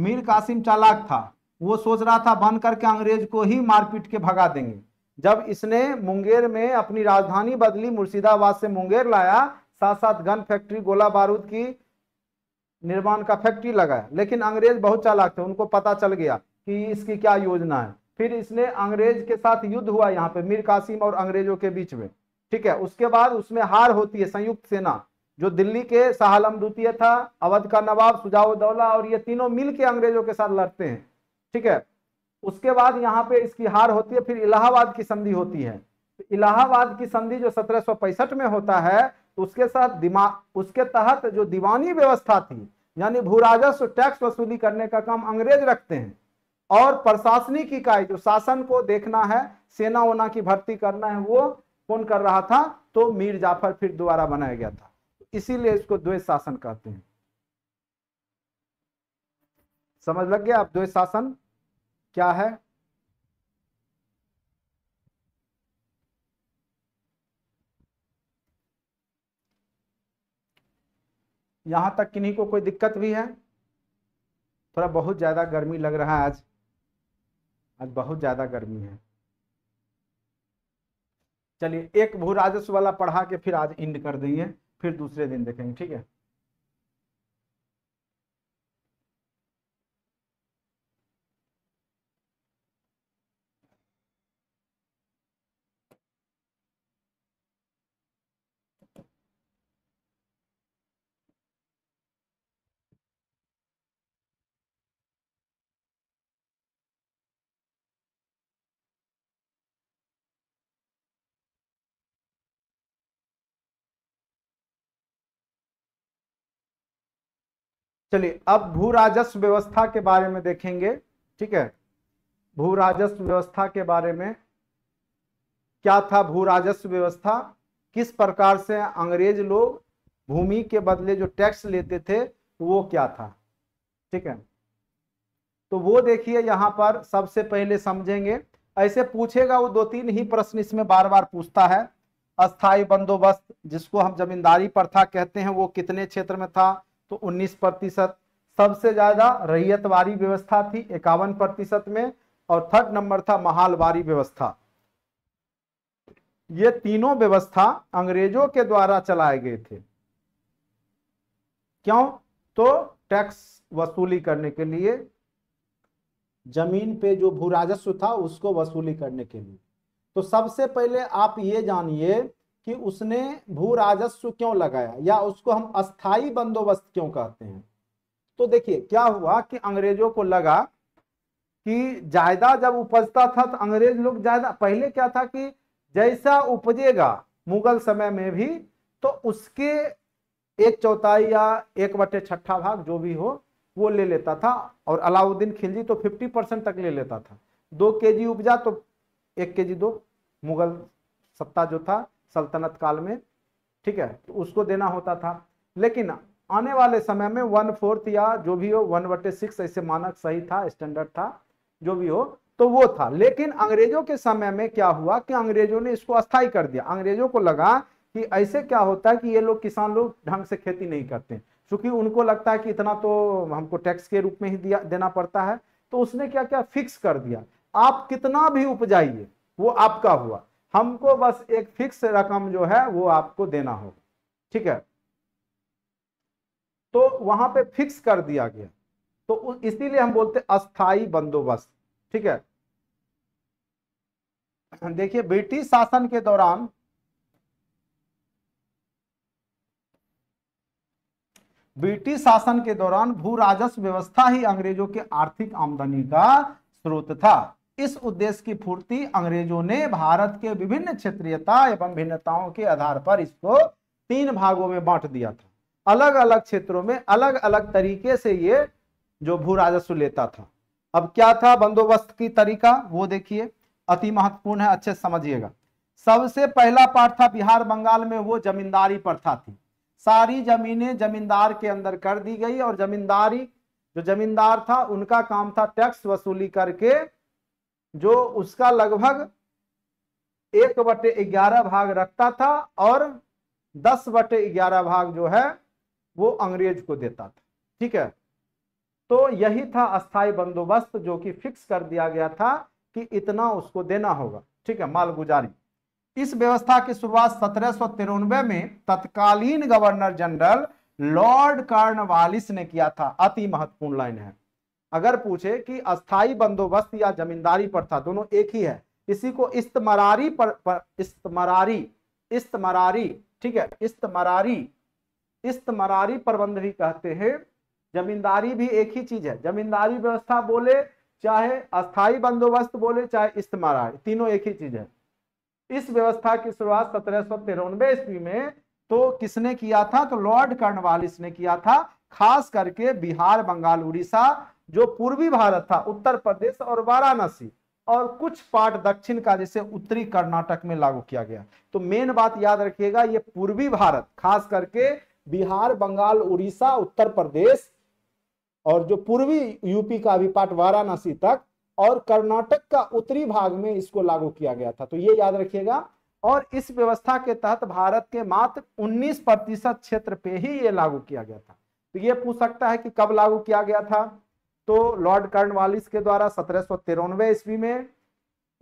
मीर कासिम चालाक था वो सोच रहा था बन करके अंग्रेज को ही मारपीट के भगा देंगे जब इसने मुंगेर में अपनी राजधानी बदली मुर्शिदाबाद से मुंगेर लाया साथ साथ गन फैक्ट्री गोला बारूद की निर्माण का फैक्ट्री लगाया लेकिन अंग्रेज बहुत चालाक थे उनको पता चल गया कि इसकी क्या योजना है फिर इसने अंग्रेज के साथ युद्ध हुआ यहाँ पे मीर कासिम और अंग्रेजों के बीच में ठीक है उसके बाद उसमें हार होती है संयुक्त सेना जो दिल्ली के सहालम द्वितीय था अवध का नवाब सुजाउद्दौला और ये तीनों मिल के अंग्रेजों के साथ लड़ते हैं ठीक है उसके बाद यहाँ पे इसकी हार होती है फिर इलाहाबाद की संधि होती है इलाहाबाद की संधि जो सत्रह में होता है उसके साथ दिमाग उसके तहत जो दीवानी व्यवस्था थी यानी भू राजस्व टैक्स वसूली करने का काम अंग्रेज रखते हैं और प्रशासनिक इकाई जो शासन को देखना है सेना वना की भर्ती करना है वो कौन कर रहा था तो मीर जाफर फिर दोबारा बनाया गया था इसीलिए इसको द्वेष शासन कहते हैं समझ लग गया आप द्वेष शासन क्या है यहाँ तक किन्हीं को कोई दिक्कत भी है थोड़ा बहुत ज़्यादा गर्मी लग रहा है आज आज बहुत ज़्यादा गर्मी है चलिए एक भू राजस्व वाला पढ़ा के फिर आज इंड कर देंगे फिर दूसरे दिन देखेंगे ठीक है चलिए अब भू राजस्व व्यवस्था के बारे में देखेंगे ठीक है भू राजस्व व्यवस्था के बारे में क्या था भू राजस्व व्यवस्था किस प्रकार से अंग्रेज लोग भूमि के बदले जो टैक्स लेते थे वो क्या था ठीक है तो वो देखिए यहां पर सबसे पहले समझेंगे ऐसे पूछेगा वो दो तीन ही प्रश्न इसमें बार बार पूछता है अस्थाई बंदोबस्त जिसको हम जमींदारी प्रथा कहते हैं वो कितने क्षेत्र में था तो 19 प्रतिशत सबसे ज्यादा रैयत वारी व्यवस्था थी इक्यावन प्रतिशत में और थर्ड नंबर था महालवारी व्यवस्था ये तीनों व्यवस्था अंग्रेजों के द्वारा चलाए गए थे क्यों तो टैक्स वसूली करने के लिए जमीन पे जो भू राजस्व था उसको वसूली करने के लिए तो सबसे पहले आप ये जानिए कि उसने भू राजस्व क्यों लगाया या उसको हम अस्थाई बंदोबस्त क्यों कहते हैं तो देखिए क्या हुआ कि अंग्रेजों को लगा कि जायदा जब उपजता था तो अंग्रेज लोग जायदा पहले क्या था कि जैसा उपजेगा मुगल समय में भी तो उसके एक चौथाई या एक बटे छठा भाग जो भी हो वो ले लेता था और अलाउद्दीन खिलजी तो 50 परसेंट तक ले लेता था दो के जी उपजा तो एक के जी दो मुगल सत्ता जो था सल्तनत काल में ठीक है तो उसको देना होता था लेकिन आने वाले समय में वन फोर्थ या जो भी हो वन बटे सिक्स ऐसे मानक सही था स्टैंडर्ड था जो भी हो तो वो था लेकिन अंग्रेजों के समय में क्या हुआ कि अंग्रेजों ने इसको अस्थायी कर दिया अंग्रेजों को लगा कि ऐसे क्या होता है कि ये लोग किसान लोग ढंग से खेती नहीं करते क्योंकि उनको लगता है कि इतना तो हमको टैक्स के रूप में ही दिया देना पड़ता है तो उसने क्या क्या फिक्स कर दिया आप कितना भी उपजाइए वो आपका हुआ हमको बस एक फिक्स रकम जो है वो आपको देना होगा ठीक है तो वहां पे फिक्स कर दिया गया तो इसीलिए हम बोलते अस्थाई बंदोबस्त ठीक है देखिए ब्रिटिश शासन के दौरान ब्रिटिश शासन के दौरान भू राजस्व व्यवस्था ही अंग्रेजों के आर्थिक आमदनी का स्रोत था इस उद्देश्य की पूर्ति अंग्रेजों ने भारत के विभिन्न क्षेत्रीयता एवं भिन्नताओं के आधार पर इसको तीन भागों में बांट दिया था अलग अलग क्षेत्रों में अलग अलग तरीके से ये जो भू राजस्व लेता था अब क्या था बंदोबस्त की तरीका वो देखिए अति महत्वपूर्ण है अच्छे समझिएगा सबसे पहला पार्ट था बिहार बंगाल में वो जमींदारी प्रथा थी सारी जमीनें जमींदार के अंदर कर दी गई और जमींदारी जो जमींदार था उनका काम था टैक्स वसूली करके जो उसका लगभग एक बटे ग्यारह भाग रखता था और दस बटे ग्यारह भाग जो है वो अंग्रेज को देता था ठीक है तो यही था अस्थाई बंदोबस्त जो कि फिक्स कर दिया गया था कि इतना उसको देना होगा ठीक है मालगुजारी इस व्यवस्था की शुरुआत सत्रह में तत्कालीन गवर्नर जनरल लॉर्ड कार्नवालिस ने किया था अति महत्वपूर्ण लाइन है अगर पूछे कि अस्थाई बंदोबस्त या जमींदारी पर था दोनों एक ही है इसी को इस्तमरारी पर, पर इस्तमरारी इस्तमरारी ठीक है इस्तमरारी इस्तमरारी प्रबंध भी कहते हैं जमींदारी भी एक ही चीज है जमींदारी व्यवस्था बोले चाहे अस्थाई बंदोबस्त बोले चाहे इस्तमरारी तीनों एक ही चीज है इस व्यवस्था की शुरुआत सत्रह सौ तिरानवे ईस्वी में तो किसने किया था तो लॉर्ड कर्नवालिस ने किया था खास करके बिहार बंगाल उड़ीसा जो पूर्वी भारत था उत्तर प्रदेश और वाराणसी और कुछ पार्ट दक्षिण का जैसे उत्तरी कर्नाटक में लागू किया गया तो मेन बात याद रखिएगा ये पूर्वी भारत खास करके बिहार बंगाल उड़ीसा उत्तर प्रदेश और जो पूर्वी यूपी का भी पार्ट वाराणसी तक और कर्नाटक का उत्तरी भाग में इसको लागू किया गया था तो ये याद रखिएगा और इस व्यवस्था के तहत भारत के मात्र 19 प्रतिशत क्षेत्र पे ही ये लागू किया गया था तो ये पूछ सकता है कि कब लागू किया गया था तो लॉर्ड कर्णवालिस के द्वारा सत्रह सौ तिरानवे ईस्वी में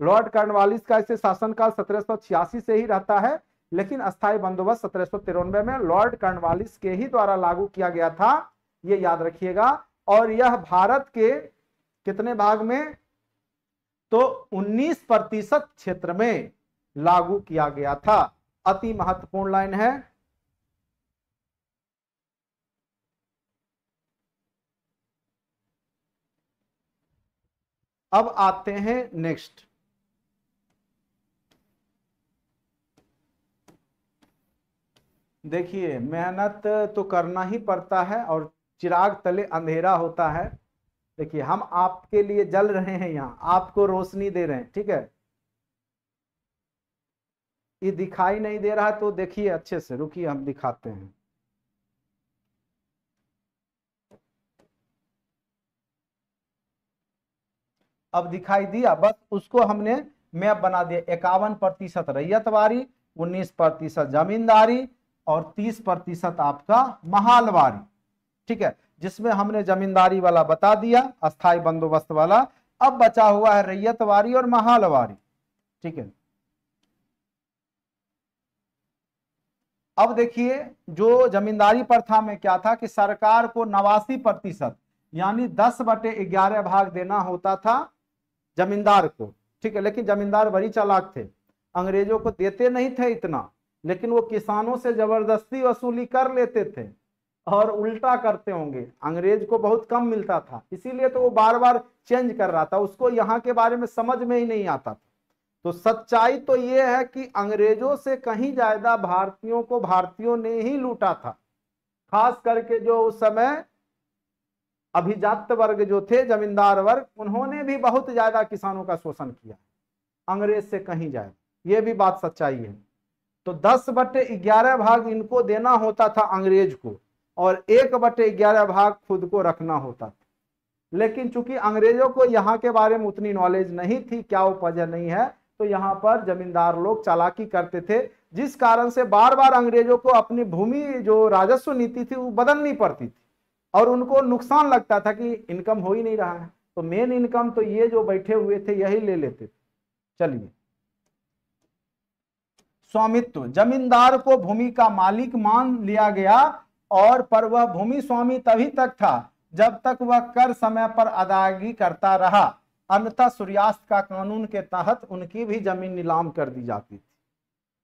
लॉर्ड कर्णवालिस का इसे शासनकाल सत्रह छियासी से ही रहता है लेकिन अस्थायी बंदोबस्त सत्रह सौ तिरानवे में लॉर्ड कर्णवालिस के ही द्वारा लागू किया गया था ये याद रखिएगा और यह भारत के कितने भाग में तो 19 प्रतिशत क्षेत्र में लागू किया गया था अति महत्वपूर्ण लाइन है अब आते हैं नेक्स्ट देखिए मेहनत तो करना ही पड़ता है और चिराग तले अंधेरा होता है देखिए हम आपके लिए जल रहे हैं यहाँ आपको रोशनी दे रहे हैं ठीक है ये दिखाई नहीं दे रहा तो देखिए अच्छे से रुकिए हम दिखाते हैं अब दिखाई दिया बस उसको हमने मैप बना दिया इक्यावन प्रतिशत बारी उन्नीस प्रतिशत जमींदारी और तीस प्रतिशत आपका महालवारी ठीक है जिसमें हमने जमींदारी वाला बता दिया अस्थाई बंदोबस्त वाला अब बचा हुआ है रैयत वारी और महालवारी ठीक है अब देखिए जो जमींदारी प्रथा में क्या था कि सरकार को नवासी प्रतिशत यानी दस बटे ग्यारह भाग देना होता था जमींदार को ठीक है लेकिन जमींदार बड़ी चालाक थे अंग्रेजों को देते नहीं थे इतना लेकिन वो किसानों से जबरदस्ती वसूली कर लेते थे और उल्टा करते होंगे अंग्रेज को बहुत कम मिलता था इसीलिए तो वो बार बार चेंज कर रहा था उसको यहाँ के बारे में समझ में ही नहीं आता था तो सच्चाई तो ये है कि अंग्रेजों से कहीं ज्यादा भारतीयों को भारतीयों ने ही लूटा था खास करके जो उस समय अभिजात वर्ग जो थे जमींदार वर्ग उन्होंने भी बहुत ज्यादा किसानों का शोषण किया अंग्रेज से कहीं जाए ये भी बात सच्चाई है तो दस बटे ग्यारह भाग इनको देना होता था अंग्रेज को और एक बटे ग्यारह भाग खुद को रखना होता था लेकिन चूंकि अंग्रेजों को यहाँ के बारे में उतनी नॉलेज नहीं थी क्या उपज नहीं है तो यहाँ पर जमींदार लोग चालाकी करते थे जिस कारण से बार बार अंग्रेजों को अपनी भूमि जो राजस्व नीति थी वो बदलनी पड़ती थी और उनको नुकसान लगता था कि इनकम हो ही नहीं रहा है तो मेन इनकम तो ये जो बैठे हुए थे यही ले लेते थे चलिए स्वामित्व जमींदार को भूमि का मालिक मान लिया गया और पर वह भूमि स्वामी तभी तक था जब तक वह कर समय पर अदायगी करता रहा अन्यथा सूर्यास्त का कानून के तहत उनकी भी जमीन नीलाम कर दी जाती थी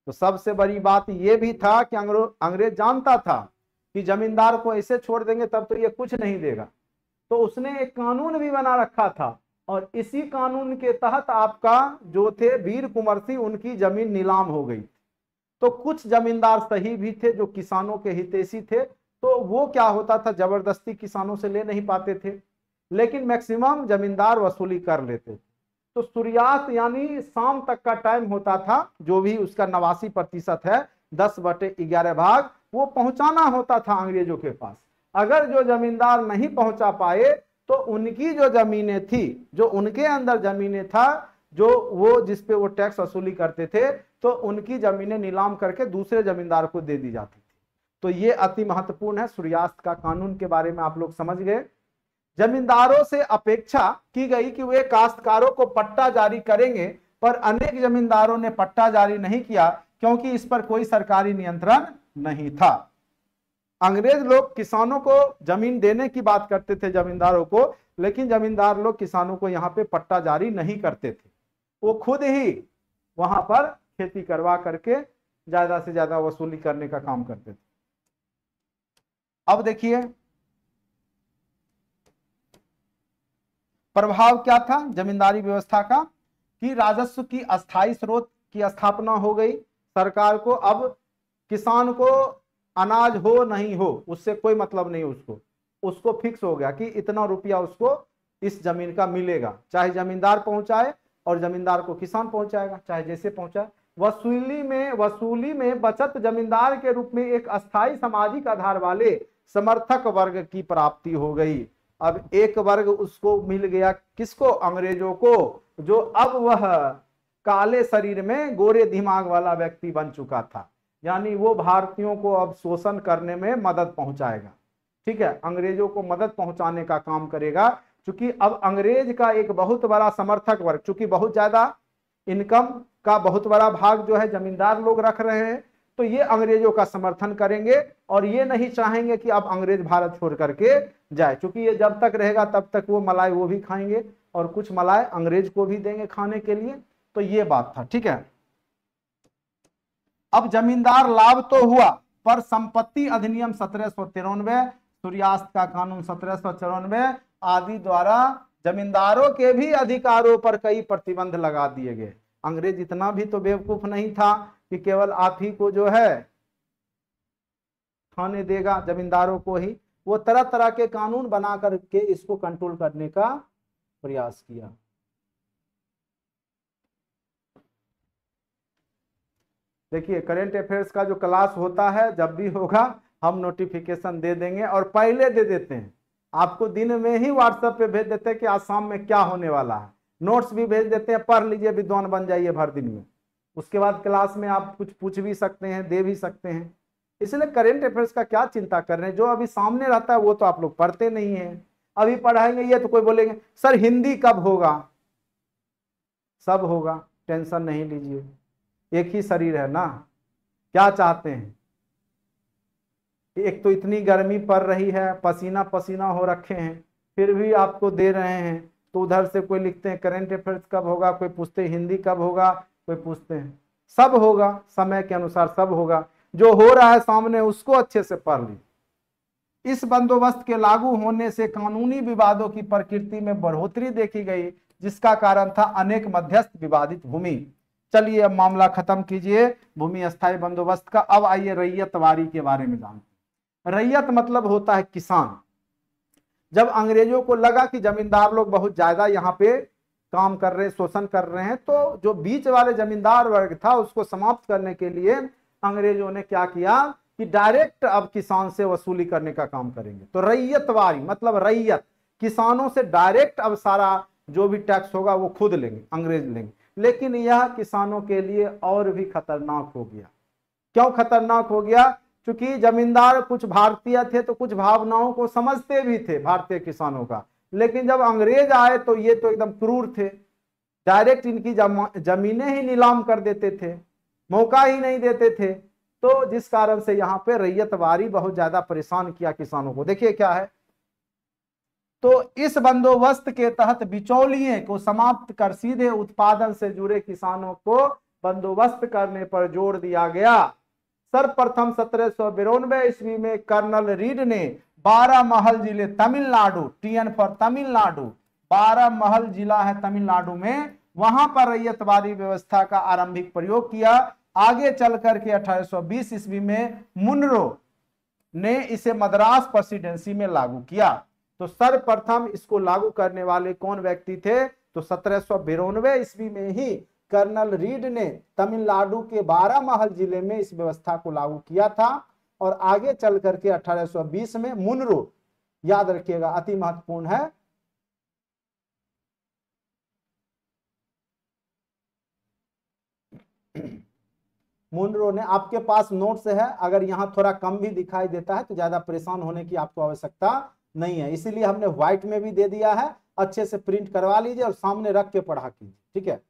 तो सबसे बड़ी बात यह भी था कि अंग्रेज जानता था कि जमींदार को ऐसे छोड़ देंगे तब तो ये कुछ नहीं देगा तो उसने एक कानून भी बना रखा था और इसी कानून के तहत आपका जो थे वीर कुंवर सिंह उनकी जमीन नीलाम हो गई तो कुछ जमींदार सही भी थे जो किसानों के हितेशी थे तो वो क्या होता था जबरदस्ती किसानों से ले नहीं पाते थे लेकिन मैक्सिमम जमींदार वसूली कर लेते थे तो सूर्यास्त यानी शाम तक का टाइम होता था जो भी उसका नवासी प्रतिशत है दस बटे ग्यारह भाग वो पहुंचाना होता था अंग्रेजों के पास अगर जो जमींदार नहीं पहुंचा पाए तो उनकी जो जमीनें थी जो उनके अंदर जमीनें था जो वो जिस पे वो टैक्स वसूली करते थे तो उनकी जमीनें नीलाम करके दूसरे जमींदार को दे दी जाती थी तो ये अति महत्वपूर्ण है सूर्यास्त का कानून के बारे में आप लोग समझ गए जमींदारों से अपेक्षा की गई कि वे काश्तकारों को पट्टा जारी करेंगे पर अनेक जमींदारों ने पट्टा जारी नहीं किया क्योंकि इस पर कोई सरकारी नियंत्रण नहीं था अंग्रेज लोग किसानों को जमीन देने की बात करते थे जमींदारों को लेकिन जमींदार लोग किसानों को यहाँ पे पट्टा जारी नहीं करते थे वो खुद ही वहां पर खेती करवा करके ज्यादा से ज्यादा वसूली करने का काम करते थे अब देखिए प्रभाव क्या था जमींदारी व्यवस्था का कि राजस्व की अस्थाई स्रोत की स्थापना हो गई सरकार को अब किसान को अनाज हो नहीं हो उससे कोई मतलब नहीं उसको उसको फिक्स हो गया कि इतना रुपया उसको इस जमीन का मिलेगा चाहे जमींदार पहुंचाए और जमींदार को किसान पहुंचाएगा चाहे जैसे पहुंचाए वसूली में वसूली में बचत जमींदार के रूप में एक अस्थायी सामाजिक आधार वाले समर्थक वर्ग की प्राप्ति हो गई अब एक वर्ग उसको मिल गया किसको अंग्रेजों को जो अब वह काले शरीर में गोरे दिमाग वाला व्यक्ति बन चुका था यानी वो भारतीयों को अब शोषण करने में मदद पहुंचाएगा ठीक है अंग्रेजों को मदद पहुंचाने का काम करेगा चूंकि अब अंग्रेज का एक बहुत बड़ा समर्थक वर्ग चूंकि बहुत ज्यादा इनकम का बहुत बड़ा भाग जो है जमींदार लोग रख रहे हैं तो ये अंग्रेजों का समर्थन करेंगे और ये नहीं चाहेंगे कि अब अंग्रेज भारत छोड़ करके जाए क्योंकि ये जब तक रहेगा तब तक वो मलाई वो भी खाएंगे और कुछ मलाई अंग्रेज को भी देंगे खाने के लिए तो ये बात था ठीक है अब जमींदार लाभ तो हुआ पर संपत्ति अधिनियम सत्रह सौ तिरानवे सूर्यास्त का कानून सत्रह सौ चौरानवे आदि द्वारा जमींदारों के भी अधिकारों पर कई प्रतिबंध लगा दिए गए अंग्रेज इतना भी तो बेवकूफ नहीं था कि केवल आप ही को जो है खाने देगा जमींदारों को ही वो तरह तरह के कानून बना करके इसको कंट्रोल करने का प्रयास किया देखिए करेंट अफेयर्स का जो क्लास होता है जब भी होगा हम नोटिफिकेशन दे देंगे और पहले दे देते हैं आपको दिन में ही व्हाट्सएप पे भेज देते हैं कि आज शाम में क्या होने वाला है नोट्स भी भेज देते हैं पढ़ लीजिए विद्वान बन जाइए भर दिन में उसके बाद क्लास में आप कुछ पूछ भी सकते हैं दे भी सकते हैं इसलिए करेंट अफेयर्स का क्या चिंता कर रहे हैं जो अभी सामने रहता है वो तो आप लोग पढ़ते नहीं हैं अभी पढ़ाएंगे ये तो कोई बोलेंगे सर हिंदी कब होगा सब होगा टेंशन नहीं लीजिए एक ही शरीर है ना क्या चाहते हैं एक तो इतनी गर्मी पड़ रही है पसीना पसीना हो रखे हैं फिर भी आपको दे रहे हैं तो उधर से कोई लिखते हैं करेंट अफेयर्स कब होगा कोई पूछते हिंदी कब होगा कोई पूछते हैं सब होगा समय के अनुसार सब होगा जो हो रहा है सामने उसको अच्छे से पढ़ ली इस बंदोबस्त के लागू होने से कानूनी विवादों की प्रकृति में बढ़ोतरी देखी गई जिसका कारण था अनेक मध्यस्थ विवादित भूमि चलिए अब मामला खत्म कीजिए भूमि स्थायी बंदोबस्त का अब आइए रैयत वारी के बारे में जानते रैयत मतलब होता है किसान जब अंग्रेजों को लगा कि जमींदार लोग बहुत ज्यादा यहाँ पे काम कर रहे शोषण कर रहे हैं तो जो बीच वाले जमींदार वर्ग था उसको समाप्त करने के लिए अंग्रेजों ने क्या किया कि डायरेक्ट अब किसान से वसूली करने का काम करेंगे तो रैयत वारी मतलब रैयत किसानों से डायरेक्ट अब सारा जो भी टैक्स होगा वो खुद लेंगे अंग्रेज लेंगे लेकिन यह किसानों के लिए और भी खतरनाक हो गया क्यों खतरनाक हो गया क्योंकि जमींदार कुछ भारतीय थे तो कुछ भावनाओं को समझते भी थे भारतीय किसानों का लेकिन जब अंग्रेज आए तो ये तो एकदम क्रूर थे डायरेक्ट इनकी जमीनें ही नीलाम कर देते थे मौका ही नहीं देते थे तो जिस कारण से यहाँ पे रैयतवारी बहुत ज्यादा परेशान किया किसानों को देखिए क्या है तो इस बंदोबस्त के तहत बिचौलिए को समाप्त कर सीधे उत्पादन से जुड़े किसानों को बंदोबस्त करने पर जोर दिया गया सर्वप्रथम सत्रह सौ बिरानवे ईस्वी में कर्नल रीड ने बारह महल जिले तमिलनाडु टीएन पर तमिलनाडु बारह महल जिला है तमिलनाडु में वहां पर रैयतवादी व्यवस्था का आरंभिक प्रयोग किया आगे चल करके 1820 ईस्वी में मुनरो ने इसे मद्रास प्रेसिडेंसी में लागू किया तो सर्वप्रथम इसको लागू करने वाले कौन व्यक्ति थे तो सत्रह सौ बिरानवे ईस्वी में ही कर्नल रीड ने तमिलनाडु के महल जिले में इस व्यवस्था को लागू किया था और आगे चल करके 1820 में मुनरो याद रखिएगा अति महत्वपूर्ण है मुनरो ने आपके पास नोट्स है अगर यहाँ थोड़ा कम भी दिखाई देता है तो ज्यादा परेशान होने की आपको आवश्यकता नहीं है इसीलिए हमने व्हाइट में भी दे दिया है अच्छे से प्रिंट करवा लीजिए और सामने रख के पढ़ा कीजिए ठीक है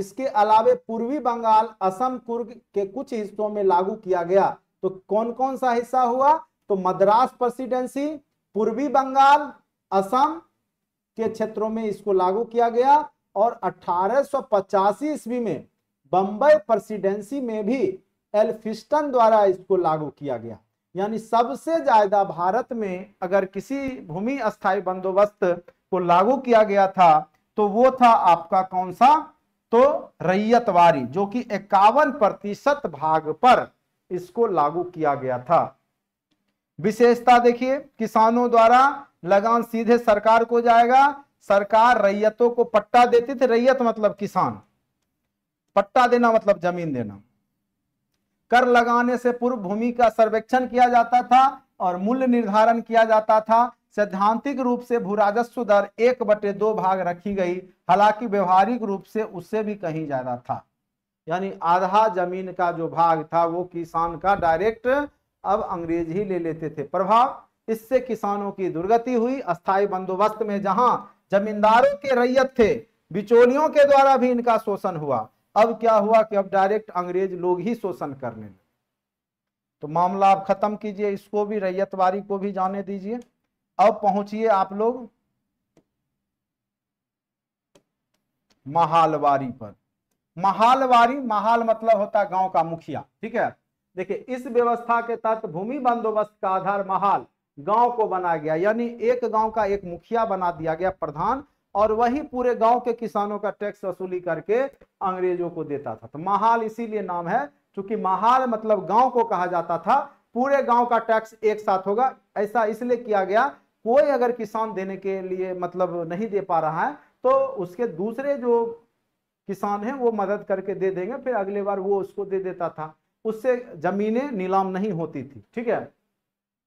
इसके अलावे पूर्वी बंगाल असम कुर्ग के कुछ हिस्सों में लागू किया गया तो कौन कौन सा हिस्सा हुआ तो मद्रास प्रेसिडेंसी पूर्वी बंगाल असम के क्षेत्रों में इसको लागू किया गया और अठारह ईस्वी में बंबई प्रेसिडेंसी में भी एल्फिस्टन द्वारा इसको लागू किया गया यानी सबसे ज्यादा भारत में अगर किसी भूमि अस्थायी बंदोबस्त को लागू किया गया था तो वो था आपका कौन सा तो रैयतवारी जो कि इक्यावन प्रतिशत भाग पर इसको लागू किया गया था विशेषता देखिए किसानों द्वारा लगान सीधे सरकार को जाएगा सरकार रैयतों को पट्टा देती थी रैयत मतलब किसान पट्टा देना मतलब जमीन देना कर लगाने से पूर्व भूमि का सर्वेक्षण किया जाता था और मूल्य निर्धारण किया जाता था सैद्धांतिक रूप से भू राजस्व दर एक बटे दो भाग रखी गई हालांकि व्यवहारिक रूप से उससे भी कहीं ज्यादा था यानी आधा जमीन का जो भाग था वो किसान का डायरेक्ट अब अंग्रेज ही ले लेते थे प्रभाव इससे किसानों की दुर्गति हुई अस्थायी बंदोबस्त में जहां जमींदारों के रैयत थे बिचौलियों के द्वारा भी इनका शोषण हुआ अब क्या हुआ कि अब डायरेक्ट अंग्रेज लोग ही शोषण करने लगे तो मामला आप खत्म कीजिए इसको भी रैयतवारी को भी जाने दीजिए अब पहुंचिए आप लोग महालवारी पर महालवारी महाल मतलब होता है गांव का मुखिया ठीक है देखिए इस व्यवस्था के तहत भूमि बंदोबस्त का आधार महाल गांव को बनाया गया यानी एक गांव का एक मुखिया बना दिया गया प्रधान और वही पूरे गांव के किसानों का टैक्स वसूली करके अंग्रेजों को देता था तो महाल इसीलिए नाम है क्योंकि महाल मतलब गांव को कहा जाता था पूरे गांव का टैक्स एक साथ होगा ऐसा इसलिए किया गया कोई अगर किसान देने के लिए मतलब नहीं दे पा रहा है तो उसके दूसरे जो किसान हैं वो मदद करके दे देंगे फिर अगले बार वो उसको दे देता था उससे जमीने नीलाम नहीं होती थी ठीक है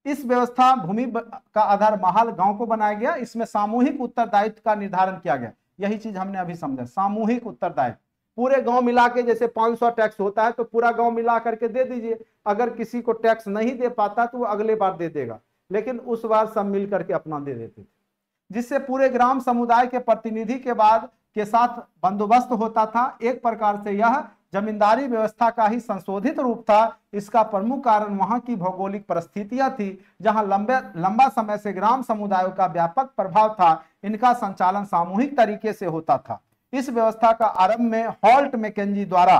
इस व्यवस्था भूमि का आधार महाल गांव को बनाया गया इसमें सामूहिक उत्तरदायित्व का निर्धारण किया गया यही चीज हमने अभी समझा सामूहिक उत्तरदायित्व पूरे गांव मिला के जैसे 500 टैक्स होता है तो पूरा गांव मिला करके दे दीजिए अगर किसी को टैक्स नहीं दे पाता तो वो अगले बार दे देगा लेकिन उस बार सब मिल करके अपना दे देते थे जिससे पूरे ग्राम समुदाय के प्रतिनिधि के बाद के साथ बंदोबस्त होता था एक प्रकार से यह जमींदारी व्यवस्था का ही संशोधित रूप था इसका प्रमुख कारण वहां की भौगोलिक परिस्थितियां थी जहां लंबे लंबा समय से ग्राम समुदायों का व्यापक प्रभाव था इनका संचालन सामूहिक तरीके से होता था इस व्यवस्था का आरंभ में हॉल्ट मैकेजी द्वारा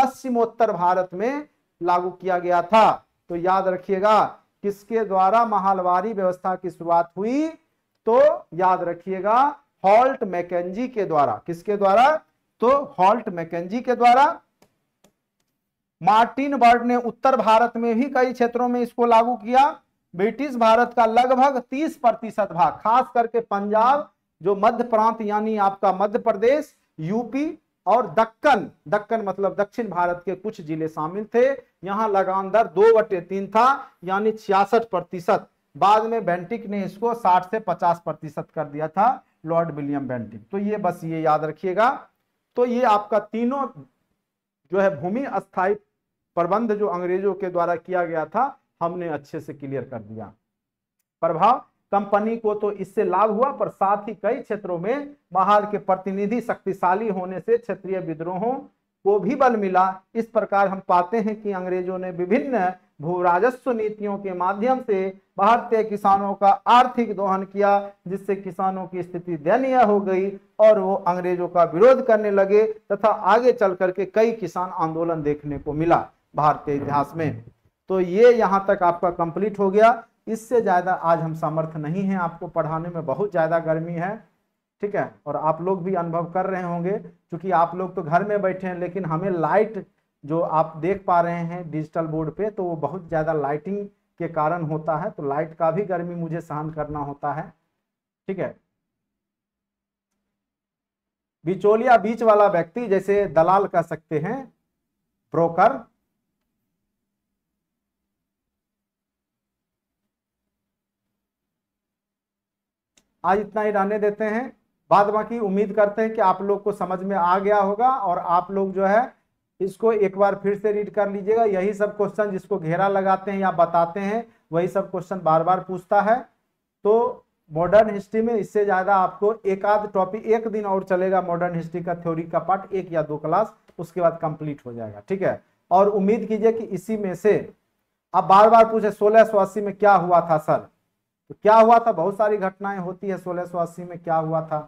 पश्चिमोत्तर भारत में लागू किया गया था तो याद रखिएगा किसके द्वारा महालवारी व्यवस्था की शुरुआत हुई तो याद रखिएगा हॉल्ट मैकेजी के द्वारा किसके द्वारा तो हॉल्ट मैकेजी के द्वारा मार्टिन बर्ड ने उत्तर भारत में भी कई क्षेत्रों में इसको लागू किया ब्रिटिश भारत का लगभग 30 प्रतिशत भाग खास करके पंजाब जो मध्य प्रांत यानी आपका मध्य प्रदेश यूपी और दक्कन दक्कन मतलब दक्षिण भारत के कुछ जिले शामिल थे यहाँ लगान दर दो बटे तीन था यानी छियासठ प्रतिशत बाद में बेंटिक ने इसको 60 से 50 प्रतिशत कर दिया था लॉर्ड विलियम बेंटिक तो ये बस ये याद रखिएगा तो ये आपका तीनों जो है भूमि अस्थायी प्रबंध जो अंग्रेजों के द्वारा किया गया था हमने अच्छे से क्लियर कर दिया प्रभाव कंपनी को तो इससे लाभ हुआ पर साथ ही कई क्षेत्रों में महाल के प्रतिनिधि शक्तिशाली होने से क्षेत्रीय विद्रोहों को भी बल मिला इस प्रकार हम पाते हैं कि अंग्रेजों ने विभिन्न भू राजस्व नीतियों के माध्यम से भारतीय किसानों का आर्थिक दोहन किया जिससे किसानों की स्थिति दयनीय हो गई और वो अंग्रेजों का विरोध करने लगे तथा आगे चल करके कई किसान आंदोलन देखने को मिला भारतीय इतिहास में तो ये यहाँ तक आपका कंप्लीट हो गया इससे ज़्यादा आज हम समर्थ नहीं हैं आपको पढ़ाने में बहुत ज़्यादा गर्मी है ठीक है और आप लोग भी अनुभव कर रहे होंगे क्योंकि आप लोग तो घर में बैठे हैं लेकिन हमें लाइट जो आप देख पा रहे हैं डिजिटल बोर्ड पे तो वो बहुत ज़्यादा लाइटिंग के कारण होता है तो लाइट का भी गर्मी मुझे सहन करना होता है ठीक है बिचौलिया बीच वाला व्यक्ति जैसे दलाल कह सकते हैं ब्रोकर आज इतना ही रहने देते हैं बाद बाकी उम्मीद करते हैं कि आप लोग को समझ में आ गया होगा और आप लोग जो है इसको एक बार फिर से रीड कर लीजिएगा यही सब क्वेश्चन जिसको घेरा लगाते हैं या बताते हैं वही सब क्वेश्चन बार बार पूछता है तो मॉडर्न हिस्ट्री में इससे ज़्यादा आपको एक आध टॉपिक एक दिन और चलेगा मॉडर्न हिस्ट्री का थ्योरी का पार्ट एक या दो क्लास उसके बाद कंप्लीट हो जाएगा ठीक है और उम्मीद कीजिए कि इसी में से अब बार बार पूछे सोलह सौ अस्सी में क्या हुआ था सर तो क्या हुआ था बहुत सारी घटनाएं होती है सोलह में क्या हुआ था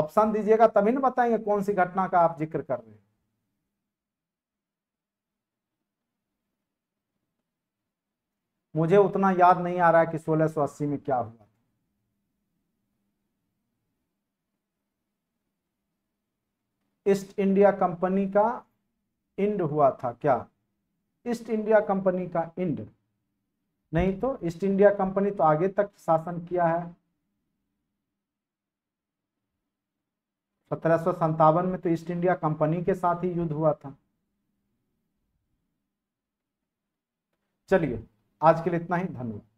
ऑप्शन दीजिएगा तभी ना बताएंगे कौन सी घटना का आप जिक्र कर रहे हैं मुझे उतना याद नहीं आ रहा है कि सोलह में क्या हुआ ईस्ट इंडिया कंपनी का इंड हुआ था क्या ईस्ट इंडिया कंपनी का इंड नहीं तो ईस्ट इंडिया कंपनी तो आगे तक शासन किया है सत्रह में तो ईस्ट इंडिया कंपनी के साथ ही युद्ध हुआ था चलिए आज के लिए इतना ही धन्यवाद